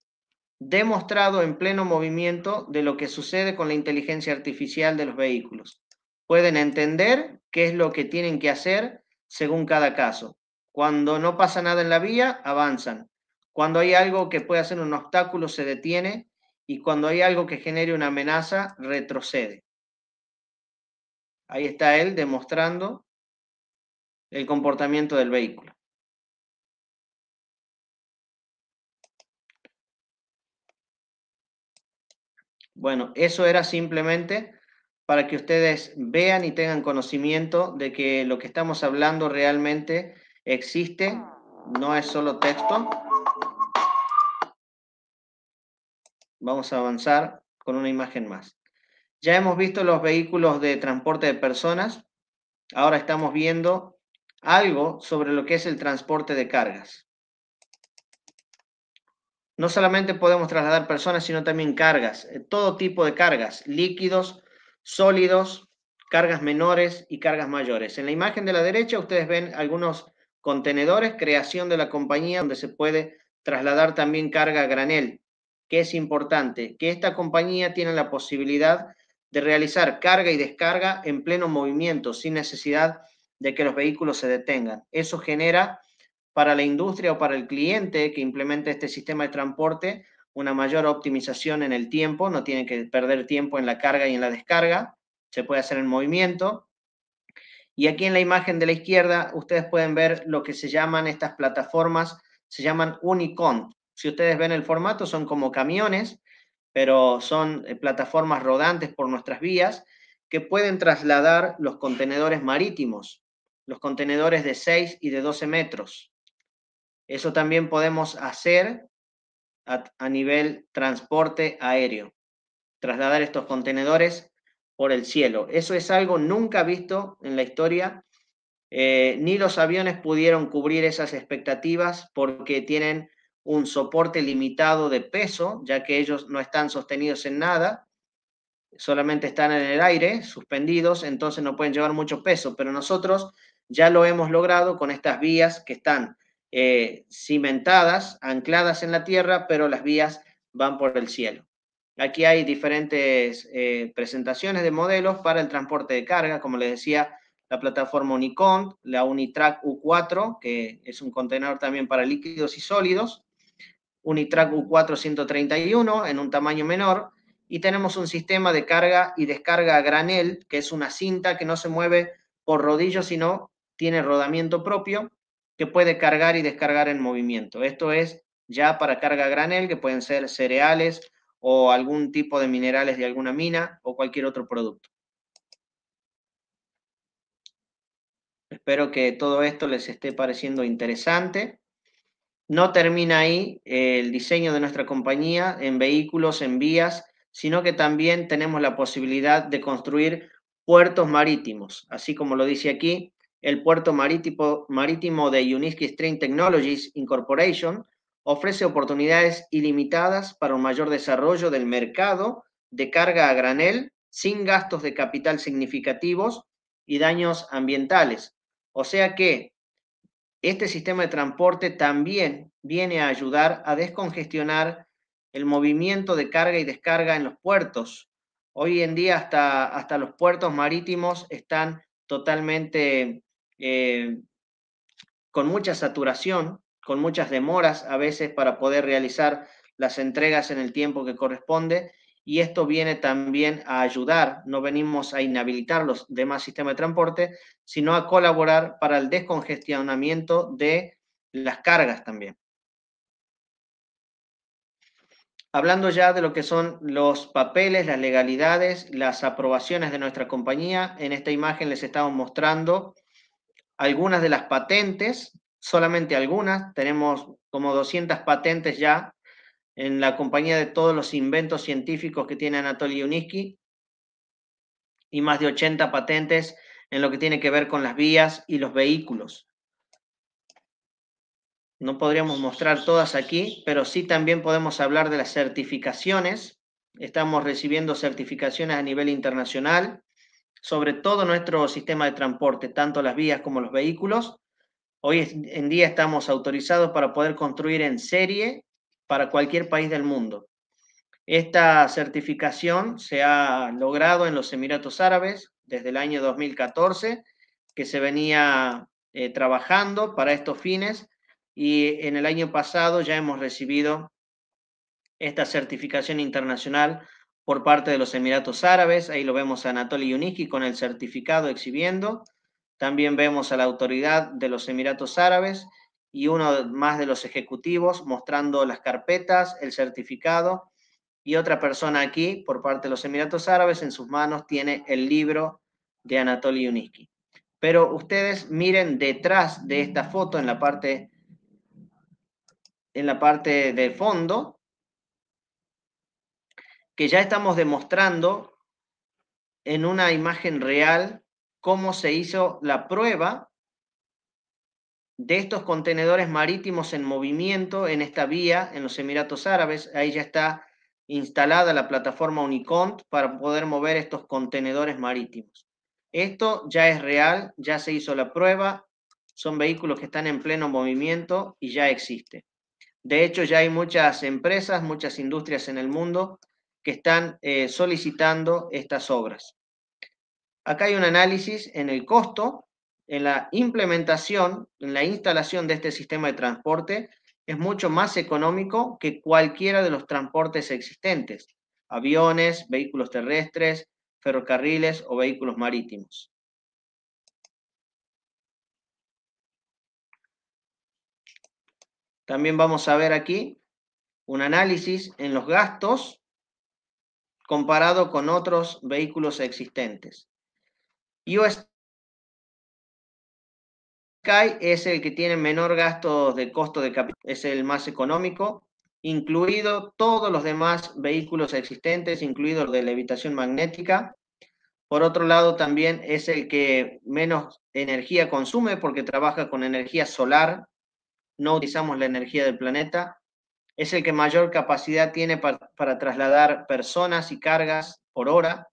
demostrado en pleno movimiento de lo que sucede con la inteligencia artificial de los vehículos. Pueden entender qué es lo que tienen que hacer según cada caso. Cuando no pasa nada en la vía, avanzan. Cuando hay algo que puede ser un obstáculo, se detiene y cuando hay algo que genere una amenaza, retrocede. Ahí está él demostrando el comportamiento del vehículo. Bueno, eso era simplemente para que ustedes vean y tengan conocimiento de que lo que estamos hablando realmente existe, no es solo texto. Vamos a avanzar con una imagen más. Ya hemos visto los vehículos de transporte de personas. Ahora estamos viendo algo sobre lo que es el transporte de cargas. No solamente podemos trasladar personas, sino también cargas, eh, todo tipo de cargas, líquidos, sólidos, cargas menores y cargas mayores. En la imagen de la derecha ustedes ven algunos contenedores, creación de la compañía, donde se puede trasladar también carga a granel que es importante, que esta compañía tiene la posibilidad de realizar carga y descarga en pleno movimiento, sin necesidad de que los vehículos se detengan. Eso genera para la industria o para el cliente que implemente este sistema de transporte una mayor optimización en el tiempo, no tiene que perder tiempo en la carga y en la descarga, se puede hacer en movimiento. Y aquí en la imagen de la izquierda ustedes pueden ver lo que se llaman estas plataformas, se llaman Unicont si ustedes ven el formato, son como camiones, pero son eh, plataformas rodantes por nuestras vías que pueden trasladar los contenedores marítimos, los contenedores de 6 y de 12 metros. Eso también podemos hacer a, nivel transporte aéreo, trasladar estos contenedores por el cielo. Eso es algo nunca visto en la historia. Eh, ni los aviones pudieron cubrir esas expectativas porque tienen un soporte limitado de peso, ya que ellos no están sostenidos en nada, solamente están en el aire, suspendidos, entonces no pueden llevar mucho peso, pero nosotros ya lo hemos logrado con estas vías que están eh, cimentadas, ancladas en la tierra, pero las vías van por el cielo. Aquí hay diferentes eh, presentaciones de modelos para el transporte de carga, como les decía, la plataforma Unicont, la Unitrack U4, que es un contenedor también para líquidos y sólidos, Unitrack u 431 en un tamaño menor y tenemos un sistema de carga y descarga a granel, que es una cinta que no se mueve por rodillo, sino tiene rodamiento propio, que puede cargar y descargar en movimiento. Esto es ya para carga a granel, que pueden ser cereales o algún tipo de minerales de alguna mina o cualquier otro producto. Espero que todo esto les esté pareciendo interesante no termina ahí eh, el diseño de nuestra compañía en vehículos, en vías, sino que también tenemos la posibilidad de construir puertos marítimos, así como lo dice aquí, el puerto marítimo, de Uniski String Technologies Incorporation ofrece oportunidades ilimitadas para un mayor desarrollo del mercado de carga a granel sin gastos de capital significativos y daños ambientales. O sea que este sistema de transporte también viene a ayudar a descongestionar el movimiento de carga y descarga en los puertos. Hoy en día hasta, hasta los puertos marítimos están totalmente eh, con mucha saturación, con muchas demoras a veces para poder realizar las entregas en el tiempo que corresponde y esto viene también a ayudar, no venimos a inhabilitar los demás sistemas de transporte, sino a colaborar para el descongestionamiento de las cargas también. Hablando ya de lo que son los papeles, las legalidades, las aprobaciones de nuestra compañía, en esta imagen les estamos mostrando algunas de las patentes, solamente algunas, tenemos como 200 patentes ya en la compañía de todos los inventos científicos que tiene Anatoly Uniski y más de 80 patentes en lo que tiene que ver con las vías y los vehículos. No podríamos mostrar todas aquí, pero sí también podemos hablar de las certificaciones. Estamos recibiendo certificaciones a nivel internacional sobre todo nuestro sistema de transporte, tanto las vías como los vehículos. Hoy en día estamos autorizados para poder construir en serie para cualquier país del mundo. Esta certificación se ha logrado en los Emiratos Árabes desde el año 2014, que se venía eh, trabajando para estos fines y en el año pasado ya hemos recibido esta certificación internacional por parte de los Emiratos Árabes. Ahí lo vemos a Anatoly Yuniki con el certificado exhibiendo. También vemos a la autoridad de los Emiratos Árabes y uno más de los ejecutivos mostrando las carpetas, el certificado y otra persona aquí por parte de los Emiratos Árabes en sus manos tiene el libro de Anatoly Yunisky Pero ustedes miren detrás de esta foto en la parte en la parte de fondo que ya estamos demostrando en una imagen real cómo se hizo la prueba de estos contenedores marítimos en movimiento en esta vía en los Emiratos Árabes. Ahí ya está instalada la plataforma Unicont para poder mover estos contenedores marítimos. Esto ya es real, ya se hizo la prueba, son vehículos que están en pleno movimiento y ya existe. De hecho, ya hay muchas empresas, muchas industrias en el mundo que están eh, solicitando estas obras. Acá hay un análisis en el costo en la implementación, en la instalación de este sistema de transporte, es mucho más económico que cualquiera de los transportes existentes, aviones, vehículos terrestres, ferrocarriles o vehículos marítimos. También vamos a ver aquí un análisis en los gastos comparado con otros vehículos existentes. Sky es el que tiene menor gasto de costo de capital, es el más económico, incluido todos los demás vehículos existentes, incluido el de levitación magnética. Por otro lado, también es el que menos energía consume porque trabaja con energía solar, no utilizamos la energía del planeta. Es el que mayor capacidad tiene para trasladar personas y cargas por hora.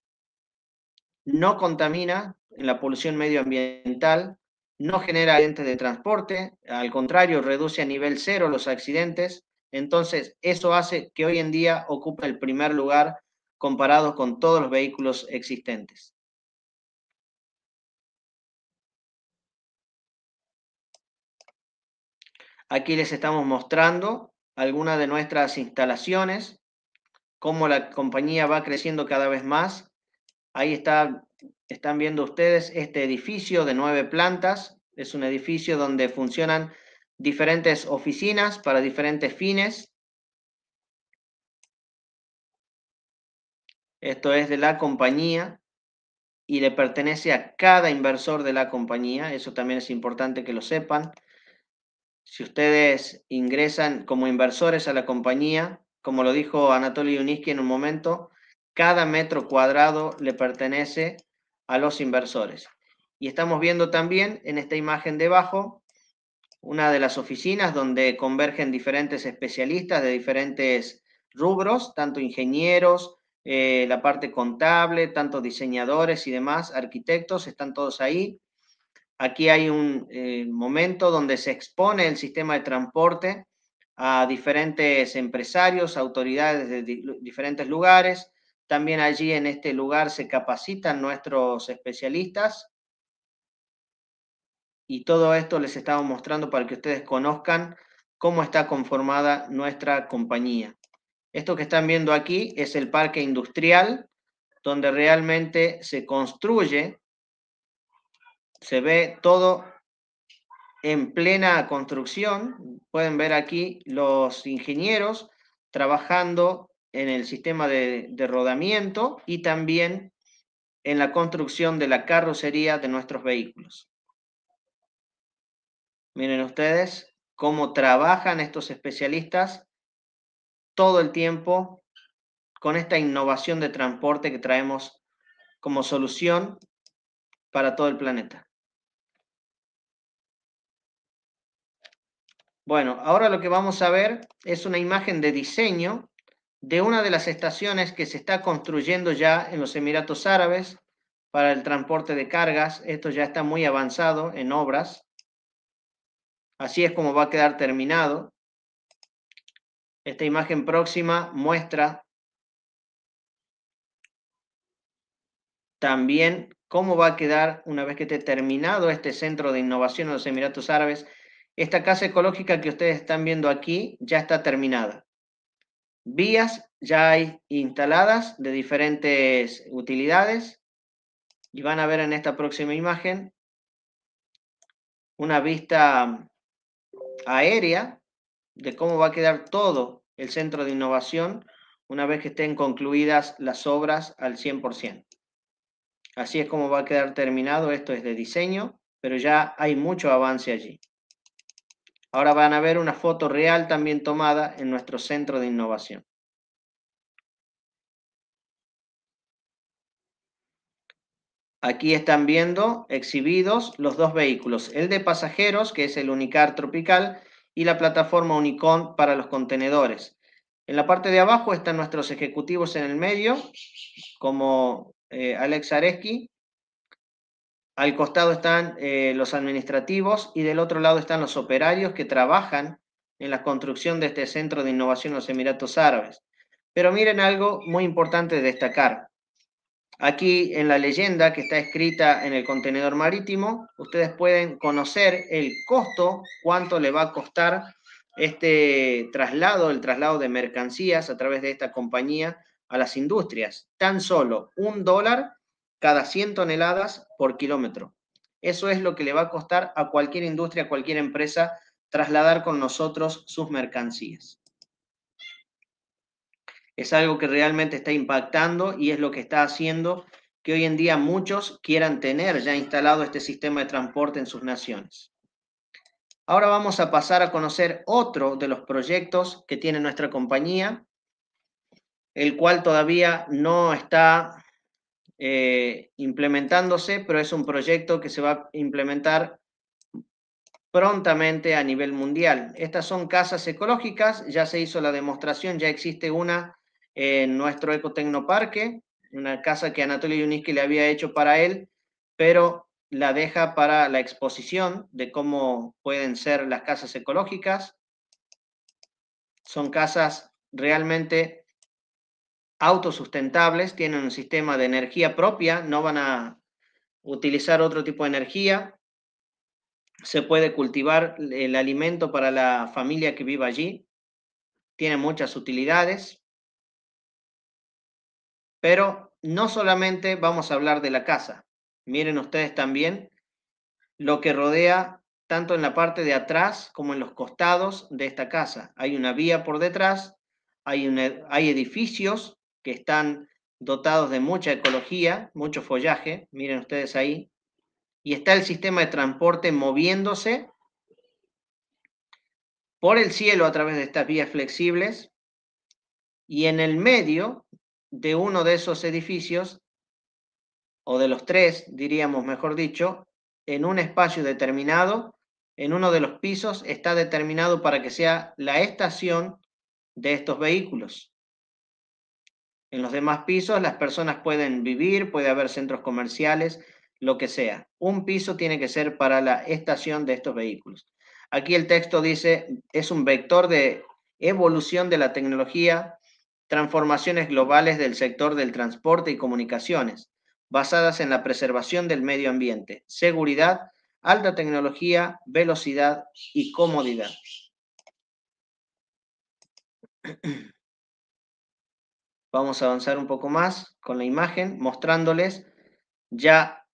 No contamina en la polución medioambiental, no genera accidentes de transporte, al contrario, reduce a nivel cero los accidentes. Entonces, eso hace que hoy en día ocupe el primer lugar comparado con todos los vehículos existentes. Aquí les estamos mostrando algunas de nuestras instalaciones, cómo la compañía va creciendo cada vez más. Ahí está están viendo ustedes este edificio de nueve plantas. Es un edificio donde funcionan diferentes oficinas para diferentes fines. Esto es de la compañía y le pertenece a cada inversor de la compañía. Eso también es importante que lo sepan. Si ustedes ingresan como inversores a la compañía, como lo dijo Anatoly Uniski en un momento, cada metro cuadrado le pertenece a los inversores. Y estamos viendo también en esta imagen debajo una de las oficinas donde convergen diferentes especialistas de diferentes rubros, tanto ingenieros, eh, la parte contable, tanto diseñadores y demás, arquitectos, están todos ahí. Aquí hay un eh, momento donde se expone el sistema de transporte a diferentes empresarios, autoridades de diferentes lugares, también allí en este lugar se capacitan nuestros especialistas y todo esto les estamos mostrando para que ustedes conozcan cómo está conformada nuestra compañía. Esto que están viendo aquí es el parque industrial, donde realmente se construye, se ve todo en plena construcción. Pueden ver aquí los ingenieros trabajando en el sistema de, rodamiento y también en la construcción de la carrocería de nuestros vehículos. Miren ustedes cómo trabajan estos especialistas todo el tiempo con esta innovación de transporte que traemos como solución para todo el planeta. Bueno, ahora lo que vamos a ver es una imagen de diseño de una de las estaciones que se está construyendo ya en los Emiratos Árabes para el transporte de cargas. Esto ya está muy avanzado en obras. Así es como va a quedar terminado. Esta imagen próxima muestra también cómo va a quedar una vez que esté terminado este centro de innovación en los Emiratos Árabes. Esta casa ecológica que ustedes están viendo aquí ya está terminada vías ya hay instaladas de diferentes utilidades y van a ver en esta próxima imagen una vista aérea de cómo va a quedar todo el centro de innovación una vez que estén concluidas las obras al 100%. Así es como va a quedar terminado, esto es de diseño, pero ya hay mucho avance allí. Ahora van a ver una foto real también tomada en nuestro centro de innovación. Aquí están viendo exhibidos los dos vehículos, el de pasajeros, que es el Unicar Tropical, y la plataforma Unicon para los contenedores. En la parte de abajo están nuestros ejecutivos en el medio, como eh, Alex Areski, al costado están eh, los administrativos y del otro lado están los operarios que trabajan en la construcción de este centro de innovación en los Emiratos Árabes. Pero miren algo muy importante destacar. Aquí en la leyenda que está escrita en el contenedor marítimo, ustedes pueden conocer el costo, cuánto le va a costar este traslado, el traslado de mercancías a través de esta compañía a las industrias. Tan solo un dólar cada 100 toneladas por kilómetro. Eso es lo que le va a costar a cualquier industria, a cualquier empresa, trasladar con nosotros sus mercancías. Es algo que realmente está impactando y es lo que está haciendo que hoy en día muchos quieran tener ya instalado este sistema de transporte en sus naciones. Ahora vamos a pasar a conocer otro de los proyectos que tiene nuestra compañía, el cual todavía no está eh, implementándose, pero es un proyecto que se va a implementar prontamente a nivel mundial. Estas son casas ecológicas, ya se hizo la demostración, ya existe una en nuestro Ecotecnoparque, una casa que Anatoly Yuniski le había hecho para él, pero la deja para la exposición de cómo pueden ser las casas ecológicas. Son casas realmente autosustentables, tienen un sistema de energía propia, no van a utilizar otro tipo de energía, se puede cultivar el alimento para la familia que vive allí, tiene muchas utilidades, pero no solamente vamos a hablar de la casa, miren ustedes también lo que rodea tanto en la parte de atrás como en los costados de esta casa. Hay una vía por detrás, hay, hay edificios que están dotados de mucha ecología, mucho follaje, miren ustedes ahí, y está el sistema de transporte moviéndose por el cielo a través de estas vías flexibles y en el medio de uno de esos edificios, o de los tres, diríamos mejor dicho, en un espacio determinado, en uno de los pisos, está determinado para que sea la estación de estos vehículos. En los demás pisos las personas pueden vivir, puede haber centros comerciales, lo que sea. Un piso tiene que ser para la estación de estos vehículos. Aquí el texto dice, es un vector de evolución de la tecnología, transformaciones globales del sector del transporte y comunicaciones, basadas en la preservación del medio ambiente, seguridad, alta tecnología, velocidad y comodidad. Vamos a avanzar un poco más con la imagen, mostrándoles ya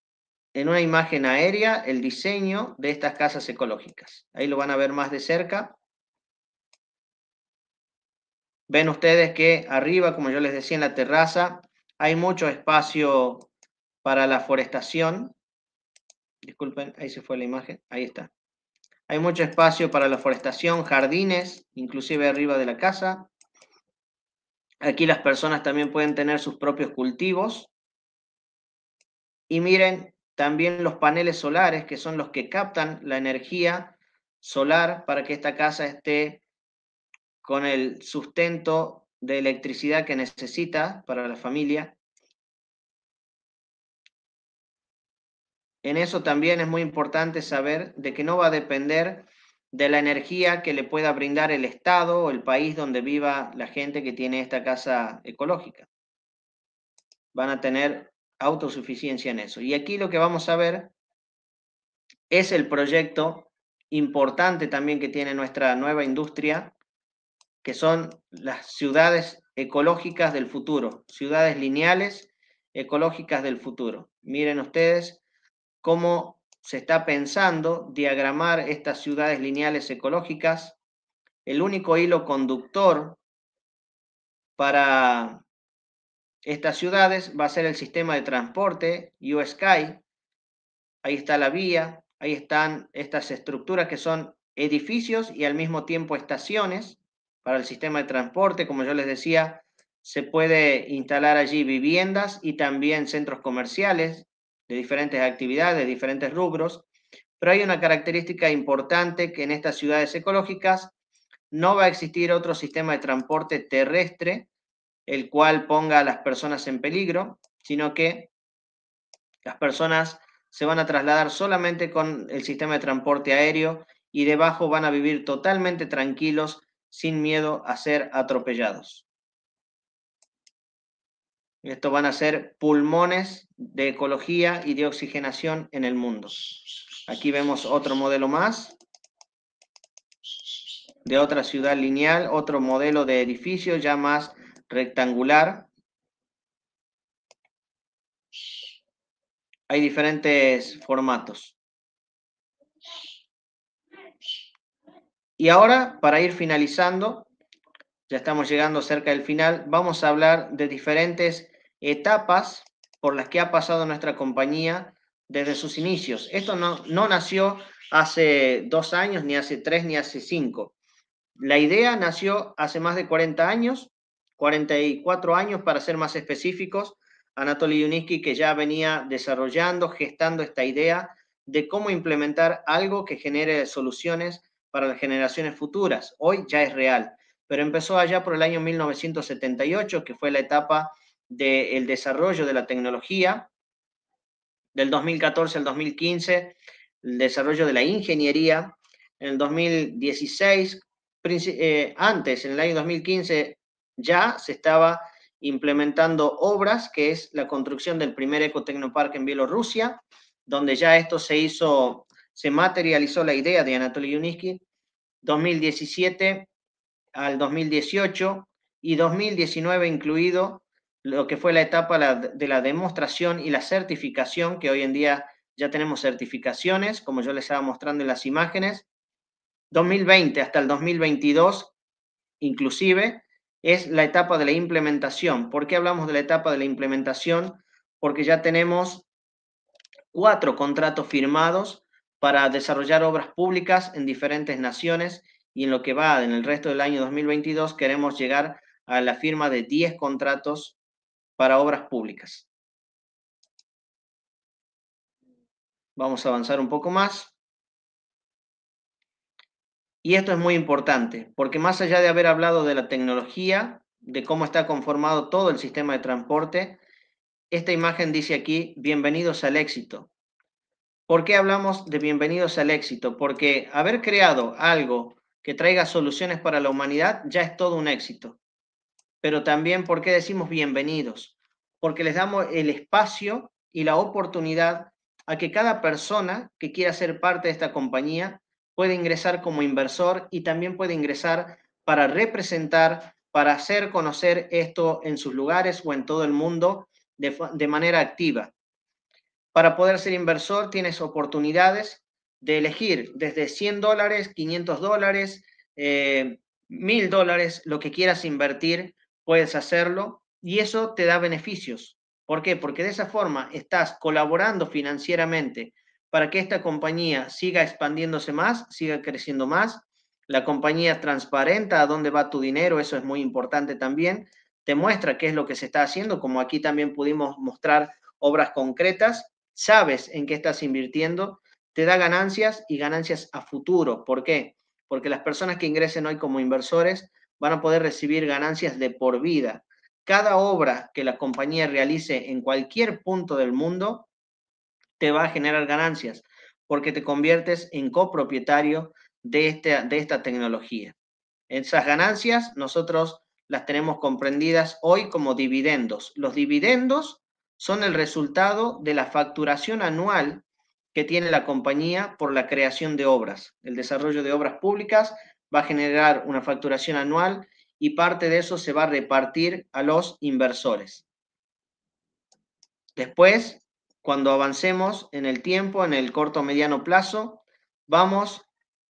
en una imagen aérea el diseño de estas casas ecológicas. Ahí lo van a ver más de cerca. Ven ustedes que arriba, como yo les decía en la terraza, hay mucho espacio para la forestación. Disculpen, ahí se fue la imagen. Ahí está. Hay mucho espacio para la forestación, jardines, inclusive arriba de la casa. Aquí las personas también pueden tener sus propios cultivos. Y miren, también los paneles solares, que son los que captan la energía solar para que esta casa esté con el sustento de electricidad que necesita para la familia. En eso también es muy importante saber de que no va a depender de la energía que le pueda brindar el estado o el país donde viva la gente que tiene esta casa ecológica. Van a tener autosuficiencia en eso. Y aquí lo que vamos a ver es el proyecto importante también que tiene nuestra nueva industria, que son las ciudades ecológicas del futuro, ciudades lineales ecológicas del futuro. Miren ustedes cómo se está pensando diagramar estas ciudades lineales ecológicas. El único hilo conductor para estas ciudades va a ser el sistema de transporte U-Sky. Ahí está la vía, ahí están estas estructuras que son edificios y al mismo tiempo estaciones para el sistema de transporte. Como yo les decía, se puede instalar allí viviendas y también centros comerciales de diferentes actividades, de diferentes rubros, pero hay una característica importante que en estas ciudades ecológicas no va a existir otro sistema de transporte terrestre el cual ponga a las personas en peligro, sino que las personas se van a trasladar solamente con el sistema de transporte aéreo y debajo van a vivir totalmente tranquilos sin miedo a ser atropellados. Estos van a ser pulmones de ecología y de oxigenación en el mundo. Aquí vemos otro modelo más de otra ciudad lineal, otro modelo de edificio ya más rectangular. Hay diferentes formatos. Y ahora, para ir finalizando, ya estamos llegando cerca del final, vamos a hablar de diferentes etapas por las que ha pasado nuestra compañía desde sus inicios. Esto no, no nació hace dos años, ni hace tres, ni hace cinco. La idea nació hace más de 40 años, 44 años para ser más específicos. Anatoly Yunitsky que ya venía desarrollando, gestando esta idea de cómo implementar algo que genere soluciones para las generaciones futuras. Hoy ya es real, pero empezó allá por el año 1978, que fue la etapa del desarrollo de la tecnología, del 2014 al 2015, el desarrollo de la ingeniería, en el 2016, eh, antes, en el año 2015, ya se estaba implementando obras, que es la construcción del primer ecotecnoparque en Bielorrusia, donde ya esto se hizo, se materializó la idea de Anatoly Yuniski, 2017 al 2018 y 2019 incluido, lo que fue la etapa de la demostración y la certificación, que hoy en día ya tenemos certificaciones, como yo les estaba mostrando en las imágenes. 2020 hasta el 2022, inclusive, es la etapa de la implementación. ¿Por qué hablamos de la etapa de la implementación? Porque ya tenemos cuatro contratos firmados para desarrollar obras públicas en diferentes naciones y en lo que va en el resto del año 2022 queremos llegar a la firma de 10 contratos para obras públicas. Vamos a avanzar un poco más. Y esto es muy importante, porque más allá de haber hablado de la tecnología, de cómo está conformado todo el sistema de transporte, esta imagen dice aquí, bienvenidos al éxito. ¿Por qué hablamos de bienvenidos al éxito? Porque haber creado algo que traiga soluciones para la humanidad ya es todo un éxito pero también por qué decimos bienvenidos, porque les damos el espacio y la oportunidad a que cada persona que quiera ser parte de esta compañía pueda ingresar como inversor y también puede ingresar para representar, para hacer conocer esto en sus lugares o en todo el mundo de, manera activa. Para poder ser inversor tienes oportunidades de elegir desde 100 dólares, 500 dólares, 1000 eh, dólares, lo que quieras invertir puedes hacerlo y eso te da beneficios. ¿Por qué? Porque de esa forma estás colaborando financieramente para que esta compañía siga expandiéndose más, siga creciendo más. La compañía transparenta a dónde va tu dinero, eso es muy importante también. Te muestra qué es lo que se está haciendo, como aquí también pudimos mostrar obras concretas. Sabes en qué estás invirtiendo, te da ganancias y ganancias a futuro. ¿Por qué? Porque las personas que ingresen hoy como inversores van a poder recibir ganancias de por vida. Cada obra que la compañía realice en cualquier punto del mundo te va a generar ganancias porque te conviertes en copropietario de esta, de esta tecnología. Esas ganancias nosotros las tenemos comprendidas hoy como dividendos. Los dividendos son el resultado de la facturación anual que tiene la compañía por la creación de obras, el desarrollo de obras públicas va a generar una facturación anual y parte de eso se va a repartir a los inversores. Después, cuando avancemos en el tiempo, en el corto mediano plazo, vamos,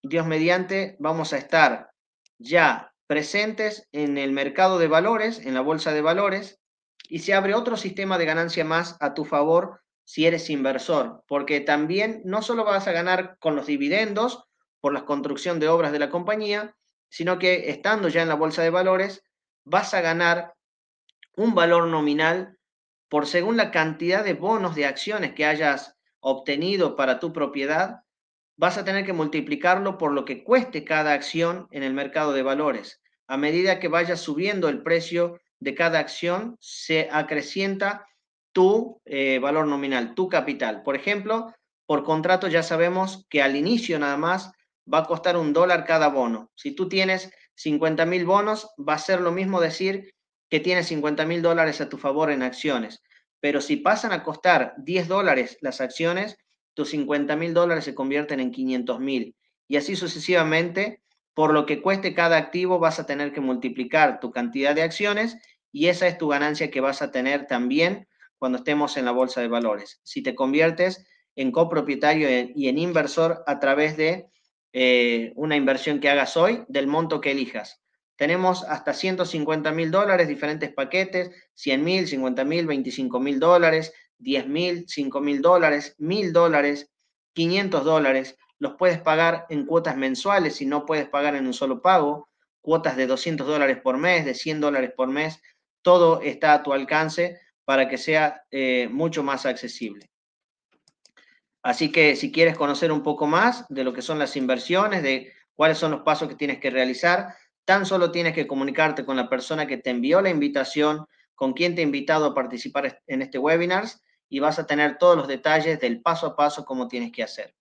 Dios mediante, vamos a estar ya presentes en el mercado de valores, en la bolsa de valores, y se abre otro sistema de ganancia más a tu favor si eres inversor, porque también no solo vas a ganar con los dividendos, por la construcción de obras de la compañía, sino que estando ya en la bolsa de valores, vas a ganar un valor nominal por según la cantidad de bonos de acciones que hayas obtenido para tu propiedad, vas a tener que multiplicarlo por lo que cueste cada acción en el mercado de valores. A medida que vaya subiendo el precio de cada acción, se acrecienta tu eh, valor nominal, tu capital. Por ejemplo, por contrato ya sabemos que al inicio nada más va a costar un dólar cada bono. Si tú tienes 50.000 mil bonos, va a ser lo mismo decir que tienes 50.000 mil dólares a tu favor en acciones. Pero si pasan a costar 10 dólares las acciones, tus 50.000 mil dólares se convierten en 500.000. mil. Y así sucesivamente, por lo que cueste cada activo, vas a tener que multiplicar tu cantidad de acciones y esa es tu ganancia que vas a tener también cuando estemos en la bolsa de valores. Si te conviertes en copropietario y en inversor a través de eh, una inversión que hagas hoy del monto que elijas. Tenemos hasta 150 mil dólares, diferentes paquetes, 100 mil, 50 mil, 25 mil dólares, 10 mil, 5 mil dólares, mil dólares, 500 dólares. Los puedes pagar en cuotas mensuales si no puedes pagar en un solo pago, cuotas de 200 dólares por mes, de 100 dólares por mes. Todo está a tu alcance para que sea eh, mucho más accesible. Así que si quieres conocer un poco más de lo que son las inversiones, de cuáles son los pasos que tienes que realizar, tan solo tienes que comunicarte con la persona que te envió la invitación, con quien te ha invitado a participar en este webinar y vas a tener todos los detalles del paso a paso cómo tienes que hacer.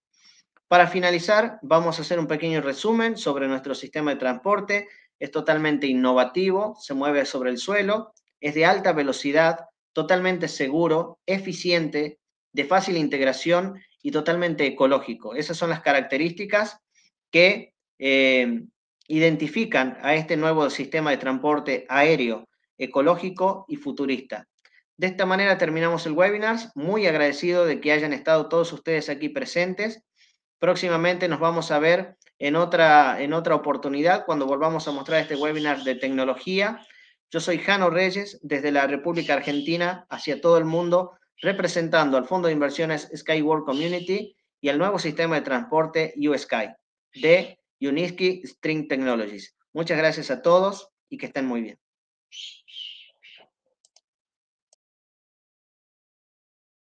Para finalizar, vamos a hacer un pequeño resumen sobre nuestro sistema de transporte. Es totalmente innovativo, se mueve sobre el suelo, es de alta velocidad, totalmente seguro, eficiente, de fácil integración y totalmente ecológico. Esas son las características que eh, identifican a este nuevo sistema de transporte aéreo, ecológico y futurista. De esta manera terminamos el webinar. Muy agradecido de que hayan estado todos ustedes aquí presentes. Próximamente nos vamos a ver en otra, en otra oportunidad cuando volvamos a mostrar este webinar de tecnología. Yo soy Jano Reyes, desde la República Argentina hacia todo el mundo representando al Fondo de Inversiones Skyward Community y al nuevo sistema de transporte U-Sky de Uniski String Technologies. Muchas gracias a todos y que estén muy bien.